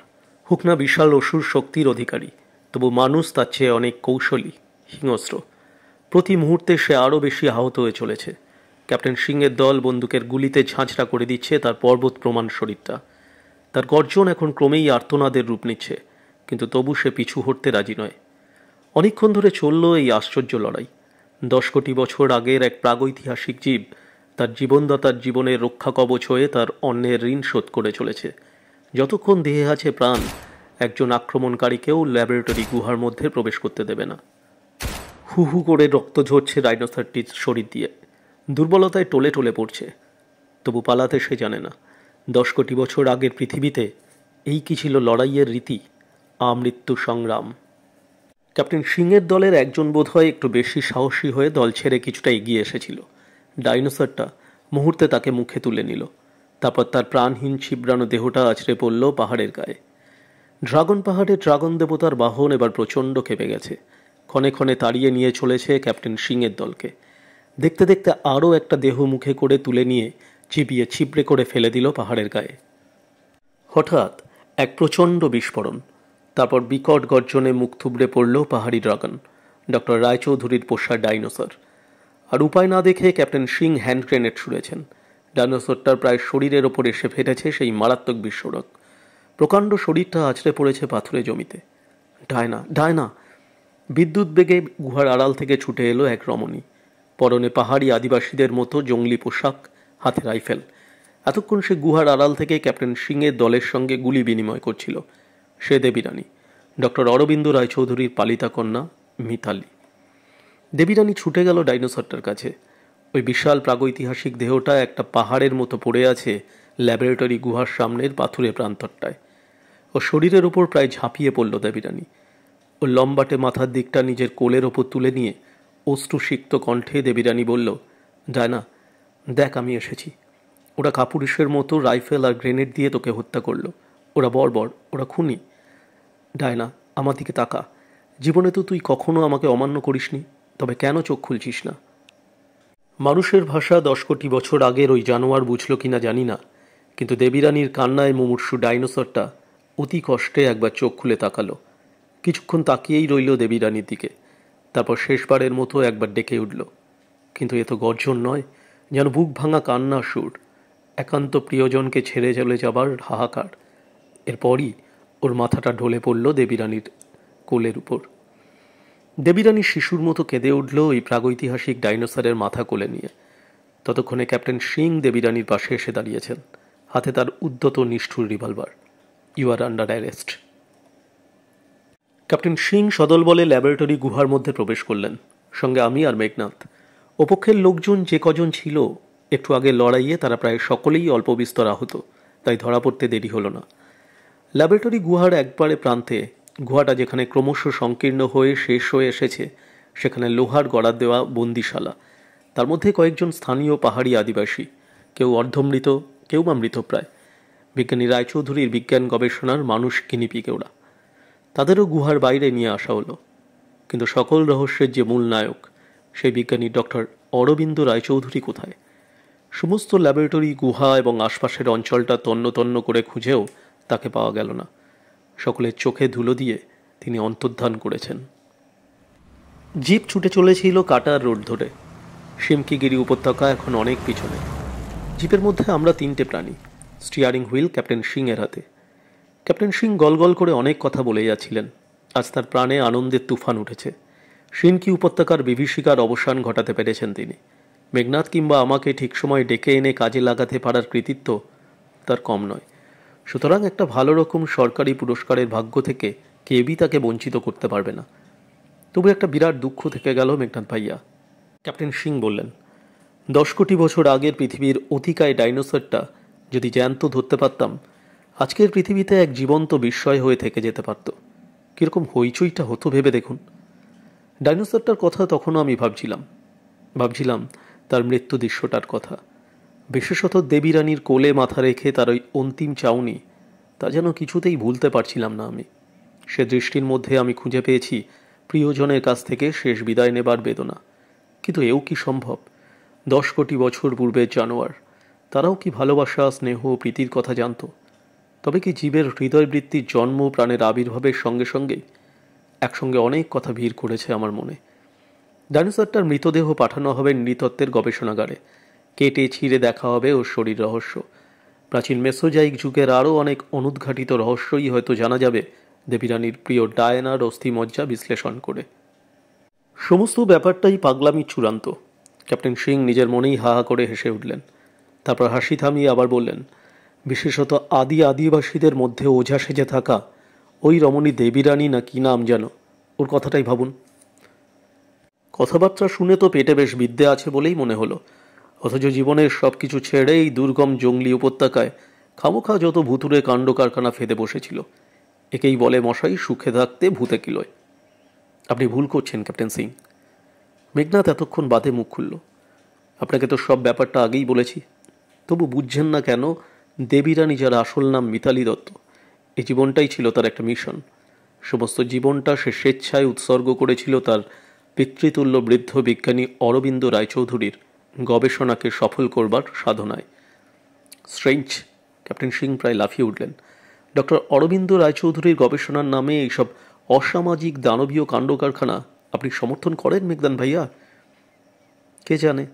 হুকনা না বিশাল অসুর শক্তির অধিকারী তবু মানুষ তার চেয়ে অনেক কৌশলী হিংস্র প্রতি মুহূর্তে সে আরও বেশি আহত হয়ে চলেছে ক্যাপ্টেন সিংয়ের দল বন্দুকের গুলিতে ঝাঁঝরা করে দিচ্ছে তার পর্বত প্রমাণ শরীরটা তার গর্জন এখন ক্রমেই আর্তনাদের রূপ নিচ্ছে কিন্তু তবু সে পিছু হটতে রাজি নয় অনেকক্ষণ ধরে চলল এই আশ্চর্য লড়াই দশ কোটি বছর আগের এক প্রাগৈতিহাসিক জীব তার জীবনদাতার জীবনের রক্ষা কবচ হয়ে তার অন্যের ঋণ শোধ করে চলেছে যতক্ষণ দেহে আছে প্রাণ একজন আক্রমণকারীকেও ল্যাবরেটরি গুহার মধ্যে প্রবেশ করতে দেবে না হু হু করে রক্ত ঝরছে ডাইনোসরটির শরীর দিয়ে দুর্বলতায় টলে টলে পড়ছে তবু পালাতে সে জানে না দশ কোটি বছর আগের পৃথিবীতে এই কি ছিল লড়াইয়ের রীতি আমৃত্যু সংগ্রাম ক্যাপ্টেন সিংয়ের দলের একজন বোধহয় একটু বেশি সাহসী হয়ে দল ছেড়ে কিছুটা এগিয়ে এসেছিল ডাইনোসরটা মুহূর্তে তাকে মুখে তুলে নিল তারপর তার প্রাণহীন ছিবড়ানো দেহটা আছড়ে পড়ল পাহাড়ের গায়ে ড্রাগন পাহাড়ে ড্রাগন দেবতার বাহন এবার প্রচণ্ড খেপে গেছে ক্ষণে ক্ষণে তাড়িয়ে নিয়ে চলেছে ক্যাপ্টেন সিংয়ের দলকে দেখতে দেখতে আরও একটা দেহ মুখে করে তুলে নিয়ে চিপিয়ে ছিপড়ে করে ফেলে দিল পাহাড়ের গায়ে হঠাৎ এক প্রচণ্ড বিস্ফোরণ তারপর বিকট গর্জনে মুখ থুবড়ে পড়ল পাহাড়ি ড্রাগন ডক্টর রায়চৌধুরীর পোষা ডাইনোসর আর উপায় না দেখে ক্যাপ্টেন সিং হ্যান্ড গ্রেনেড ছুড়েছেন ডাইনোসরটার প্রায় শরীরের ওপর এসে ফেটেছে সেই মারাত্মক বিস্ফোরক প্রকাণ্ড শরীরটা আছড়ে পড়েছে পাথুরে জমিতে ডায়না ডায়না বিদ্যুৎ বেগে গুহার আড়াল থেকে ছুটে এলো এক রমণী পরনে পাহাড়ি আদিবাসীদের মতো জঙ্গলি পোশাক হাতে রাইফেল এতক্ষণ সে গুহার আড়াল থেকে ক্যাপ্টেন সিংয়ের দলের সঙ্গে গুলি বিনিময় করছিল সে দেবীরানী ডক্টর অরবিন্দ রায়চৌধুরীর পালিতা কন্যা মিতালি রানী ছুটে গেল ডাইনোসরটার কাছে ওই বিশাল প্রাগৈতিহাসিক দেহটা একটা পাহাড়ের মতো পড়ে আছে ল্যাবরেটরি গুহার সামনের পাথুরে প্রান্তরটায় ও শরীরের ওপর প্রায় ঝাঁপিয়ে পড়ল দেবীরানী ও লম্বাটে মাথার দিকটা নিজের কোলের ওপর তুলে নিয়ে অশ্রুসিক্ত কণ্ঠে দেবীরানী বলল ডায়না দেখ আমি এসেছি ওরা কাপুরুষের মতো রাইফেল আর গ্রেনেড দিয়ে তোকে হত্যা করলো ওরা বর্বর ওরা খুনি ডায়না আমার দিকে তাকা জীবনে তো তুই কখনো আমাকে অমান্য করিসনি তবে কেন চোখ খুলছিস না মানুষের ভাষা দশ কোটি বছর আগের ওই জানোয়ার বুঝল কিনা জানি না কিন্তু দেবীরানীর কান্নায় মুমূর্ষু ডাইনোসরটা অতি কষ্টে একবার চোখ খুলে তাকালো কিছুক্ষণ তাকিয়েই রইল দেবীরানীর দিকে তারপর শেষবারের মতো একবার ডেকে উঠল কিন্তু এ তো গর্জন নয় যেন বুক ভাঙা কান্না সুর একান্ত প্রিয়জনকে ছেড়ে চলে যাবার হাহাকার এরপরই ওর মাথাটা ঢলে পড়ল দেবীরানীর কোলের উপর দেবীরানী শিশুর মতো কেঁদে উঠল ওই প্রাগৈতিহাসিক ডাইনোসরের মাথা কোলে নিয়ে ততক্ষণে ক্যাপ্টেন সিং দেবীরানীর পাশে এসে দাঁড়িয়েছেন হাতে তার উদ্যত নিষ্ঠুর revolver you are under arrest captain Singh সদল বলে ল্যাবরেটরি গুহার মধ্যে প্রবেশ করলেন সঙ্গে আমি আর মেঘনাথ ওপক্ষের লোকজন যে কজন ছিল একটু আগে লড়াইয়ে তারা প্রায় সকলেই অল্প বিস্তর আহত তাই ধরা পড়তে দেরি হল না ল্যাবরেটরি গুহার একবারে প্রান্তে গুহাটা যেখানে ক্রমশ সংকীর্ণ হয়ে শেষ হয়ে এসেছে সেখানে লোহার গড়া দেওয়া বন্দিশালা তার মধ্যে কয়েকজন স্থানীয় পাহাড়ি আদিবাসী কেউ অর্ধমৃত কেউ বা মৃতপ্রায় বিজ্ঞানী রায়চৌধুরীর বিজ্ঞান গবেষণার মানুষ কিনিপিকেওরা তাদেরও গুহার বাইরে নিয়ে আসা হলো কিন্তু সকল রহস্যের যে মূল নায়ক সেই বিজ্ঞানী ডক্টর অরবিন্দ রায়চৌধুরী কোথায় সমস্ত ল্যাবরেটরি গুহা এবং আশপাশের অঞ্চলটা তন্ন তন্ন করে খুঁজেও তাকে পাওয়া গেল না সকলের চোখে ধুলো দিয়ে তিনি অন্তর্ধান করেছেন জিপ ছুটে চলেছিল কাটার রোড ধরে শিমকিগিরি উপত্যকা এখন অনেক পিছনে জিপের মধ্যে আমরা তিনটে প্রাণী স্টিয়ারিং হুইল ক্যাপ্টেন সিংয়ের হাতে ক্যাপ্টেন সিং গলগল করে অনেক কথা বলে যাচ্ছিলেন আজ তার প্রাণে আনন্দের তুফান উঠেছে সিনকি উপত্যকার বিভীষিকার অবসান ঘটাতে পেরেছেন তিনি মেঘনাথ কিংবা আমাকে ঠিক সময় ডেকে এনে কাজে লাগাতে পারার কৃতিত্ব তার কম নয় সুতরাং একটা ভালো রকম সরকারি পুরস্কারের ভাগ্য থেকে কেবি তাকে বঞ্চিত করতে পারবে না তবু একটা বিরাট দুঃখ থেকে গেল মেঘনাথ ভাইয়া ক্যাপ্টেন সিং বললেন দশ কোটি বছর আগের পৃথিবীর অতিকায় ডাইনোসরটা যদি জ্যান্ত ধরতে পারতাম আজকের পৃথিবীতে এক জীবন্ত বিস্ময় হয়ে থেকে যেতে পারত কীরকম হইচইটা হতো ভেবে দেখুন ডাইনোসরটার কথা তখনও আমি ভাবছিলাম ভাবছিলাম তার মৃত্যু দৃশ্যটার কথা বিশেষত দেবীরানীর কোলে মাথা রেখে তার ওই অন্তিম চাউনি তা যেন কিছুতেই ভুলতে পারছিলাম না আমি সে দৃষ্টির মধ্যে আমি খুঁজে পেয়েছি প্রিয়জনের কাছ থেকে শেষ বিদায় নেবার বেদনা কিন্তু এও কি সম্ভব দশ কোটি বছর পূর্বের জানোয়ার তারাও কি ভালোবাসা স্নেহ প্রীতির কথা জানত তবে কি জীবের হৃদয়বৃত্তির জন্ম প্রাণের আবির্ভাবের সঙ্গে সঙ্গেই একসঙ্গে অনেক কথা ভিড় করেছে আমার মনে ডাইনোসরটার মৃতদেহ পাঠানো হবে নৃতত্ত্বের গবেষণাগারে কেটে ছিঁড়ে দেখা হবে ওর শরীর রহস্য প্রাচীন মেসোজাইক যুগের আরও অনেক অনুদ্ঘাটিত রহস্যই হয়তো জানা যাবে দেবীরানীর প্রিয় ডায়নার অস্থিমজ্জা বিশ্লেষণ করে সমস্ত ব্যাপারটাই পাগলামি চূড়ান্ত ক্যাপ্টেন সিং নিজের মনেই হা হা করে হেসে উঠলেন তারপর হাসি থামিয়ে আবার বললেন বিশেষত আদি আদিবাসীদের মধ্যে ওঝা সেজে থাকা ওই রমণী দেবীরানী না কি নাম যেন ওর কথাটাই ভাবুন কথাবার্তা শুনে তো পেটে বেশ বিদ্যে আছে বলেই মনে হলো অথচ জীবনের সব কিছু ছেড়েই দুর্গম জঙ্গলি উপত্যকায় খামোখা যত ভুতুরে কাণ্ড কারখানা ফেঁদে বসেছিল একেই বলে মশাই সুখে থাকতে ভূতে কিলোয় আপনি ভুল করছেন ক্যাপ্টেন সিং মেঘনাথ এতক্ষণ বাদে মুখ খুলল আপনাকে তো সব ব্যাপারটা আগেই বলেছি তবু বুঝছেন না কেন দেবীরানী যার আসল নাম মিতালি দত্ত এই জীবনটাই ছিল তার একটা মিশন সমস্ত জীবনটা সে স্বেচ্ছায় উৎসর্গ করেছিল তার পিতৃতুল্য বৃদ্ধ বিজ্ঞানী অরবিন্দ রায়চৌধুরীর গবেষণাকে সফল করবার সাধনায় স্ট্রেঞ্জ ক্যাপ্টেন সিং প্রায় লাফিয়ে উঠলেন ডক্টর অরবিন্দ রায়চৌধুরীর গবেষণার নামে এইসব অসামাজিক দানবীয় কাণ্ড কারখানা আপনি সমর্থন করেন মেঘদান ভাইয়া কে জানে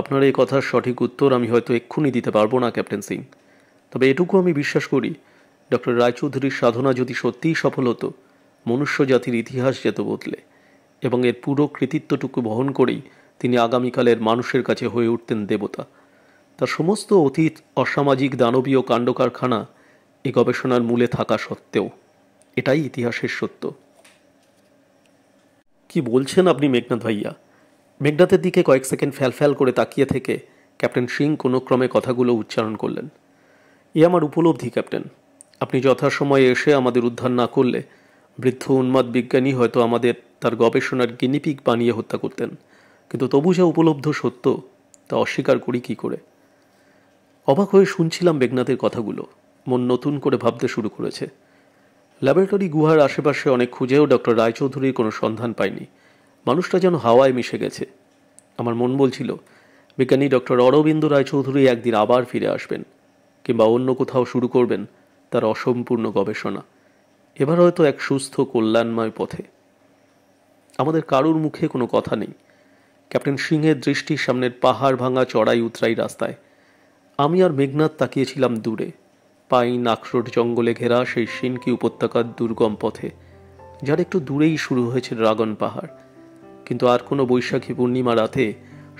আপনার এই কথার সঠিক উত্তর আমি হয়তো এক্ষুনি দিতে পারবো না ক্যাপ্টেন সিং তবে এটুকু আমি বিশ্বাস করি ডক্টর রায়চৌধুরীর সাধনা যদি সত্যিই সফল হতো মনুষ্য জাতির ইতিহাস যেত বদলে এবং এর পুরো কৃতিত্বটুকু বহন করেই তিনি আগামীকালের মানুষের কাছে হয়ে উঠতেন দেবতা তার সমস্ত অতীত অসামাজিক দানবীয় কাণ্ডকারখানা এ গবেষণার মূলে থাকা সত্ত্বেও এটাই ইতিহাসের সত্য কি বলছেন আপনি মেঘনাথ ভাইয়া মেঘনাথের দিকে কয়েক সেকেন্ড ফ্যালফ্যাল করে তাকিয়ে থেকে ক্যাপ্টেন সিং কোনো ক্রমে কথাগুলো উচ্চারণ করলেন এ আমার উপলব্ধি ক্যাপ্টেন আপনি যথাসময়ে এসে আমাদের উদ্ধার না করলে বৃদ্ধ উন্মাদ বিজ্ঞানী হয়তো আমাদের তার গবেষণার গিনিপিক বানিয়ে হত্যা করতেন কিন্তু তবু যা উপলব্ধ সত্য তা অস্বীকার করি কি করে অবাক হয়ে শুনছিলাম মেঘনাথের কথাগুলো মন নতুন করে ভাবতে শুরু করেছে ল্যাবরেটরি গুহার আশেপাশে অনেক খুঁজেও ডক্টর রায়চৌধুরীর কোনো সন্ধান পাইনি মানুষটা যেন হাওয়ায় মিশে গেছে আমার মন বলছিল বিজ্ঞানী ডক্টর অরবিন্দ রায়চৌধুরী একদিন আবার ফিরে আসবেন কিংবা অন্য কোথাও শুরু করবেন তার অসম্পূর্ণ গবেষণা এবার হয়তো এক সুস্থ কল্যাণময় পথে আমাদের কারুর মুখে কোনো কথা নেই ক্যাপ্টেন সিংহের দৃষ্টি সামনের পাহাড় ভাঙা চড়াই উতরাই রাস্তায় আমি আর মেঘনাথ তাকিয়েছিলাম দূরে পাইন আখরোট জঙ্গলে ঘেরা সেই সিনকি উপত্যকার দুর্গম পথে যার একটু দূরেই শুরু হয়েছে ড্রাগন পাহাড় কিন্তু আর কোনো বৈশাখী পূর্ণিমা রাতে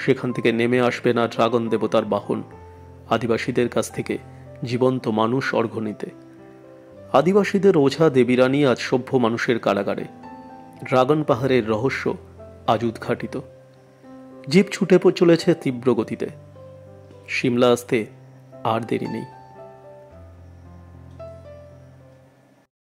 সেখান থেকে নেমে আসবে না ড্রাগন দেবতার বাহন আদিবাসীদের কাছ থেকে জীবন্ত মানুষ অর্ঘনিতে আদিবাসীদের ওঝা দেবীরানী আজ সভ্য মানুষের কারাগারে ড্রাগন পাহাড়ের রহস্য আজ উদ্ঘাটিত জীব ছুটে চলেছে তীব্র গতিতে শিমলা আসতে আর দেরি নেই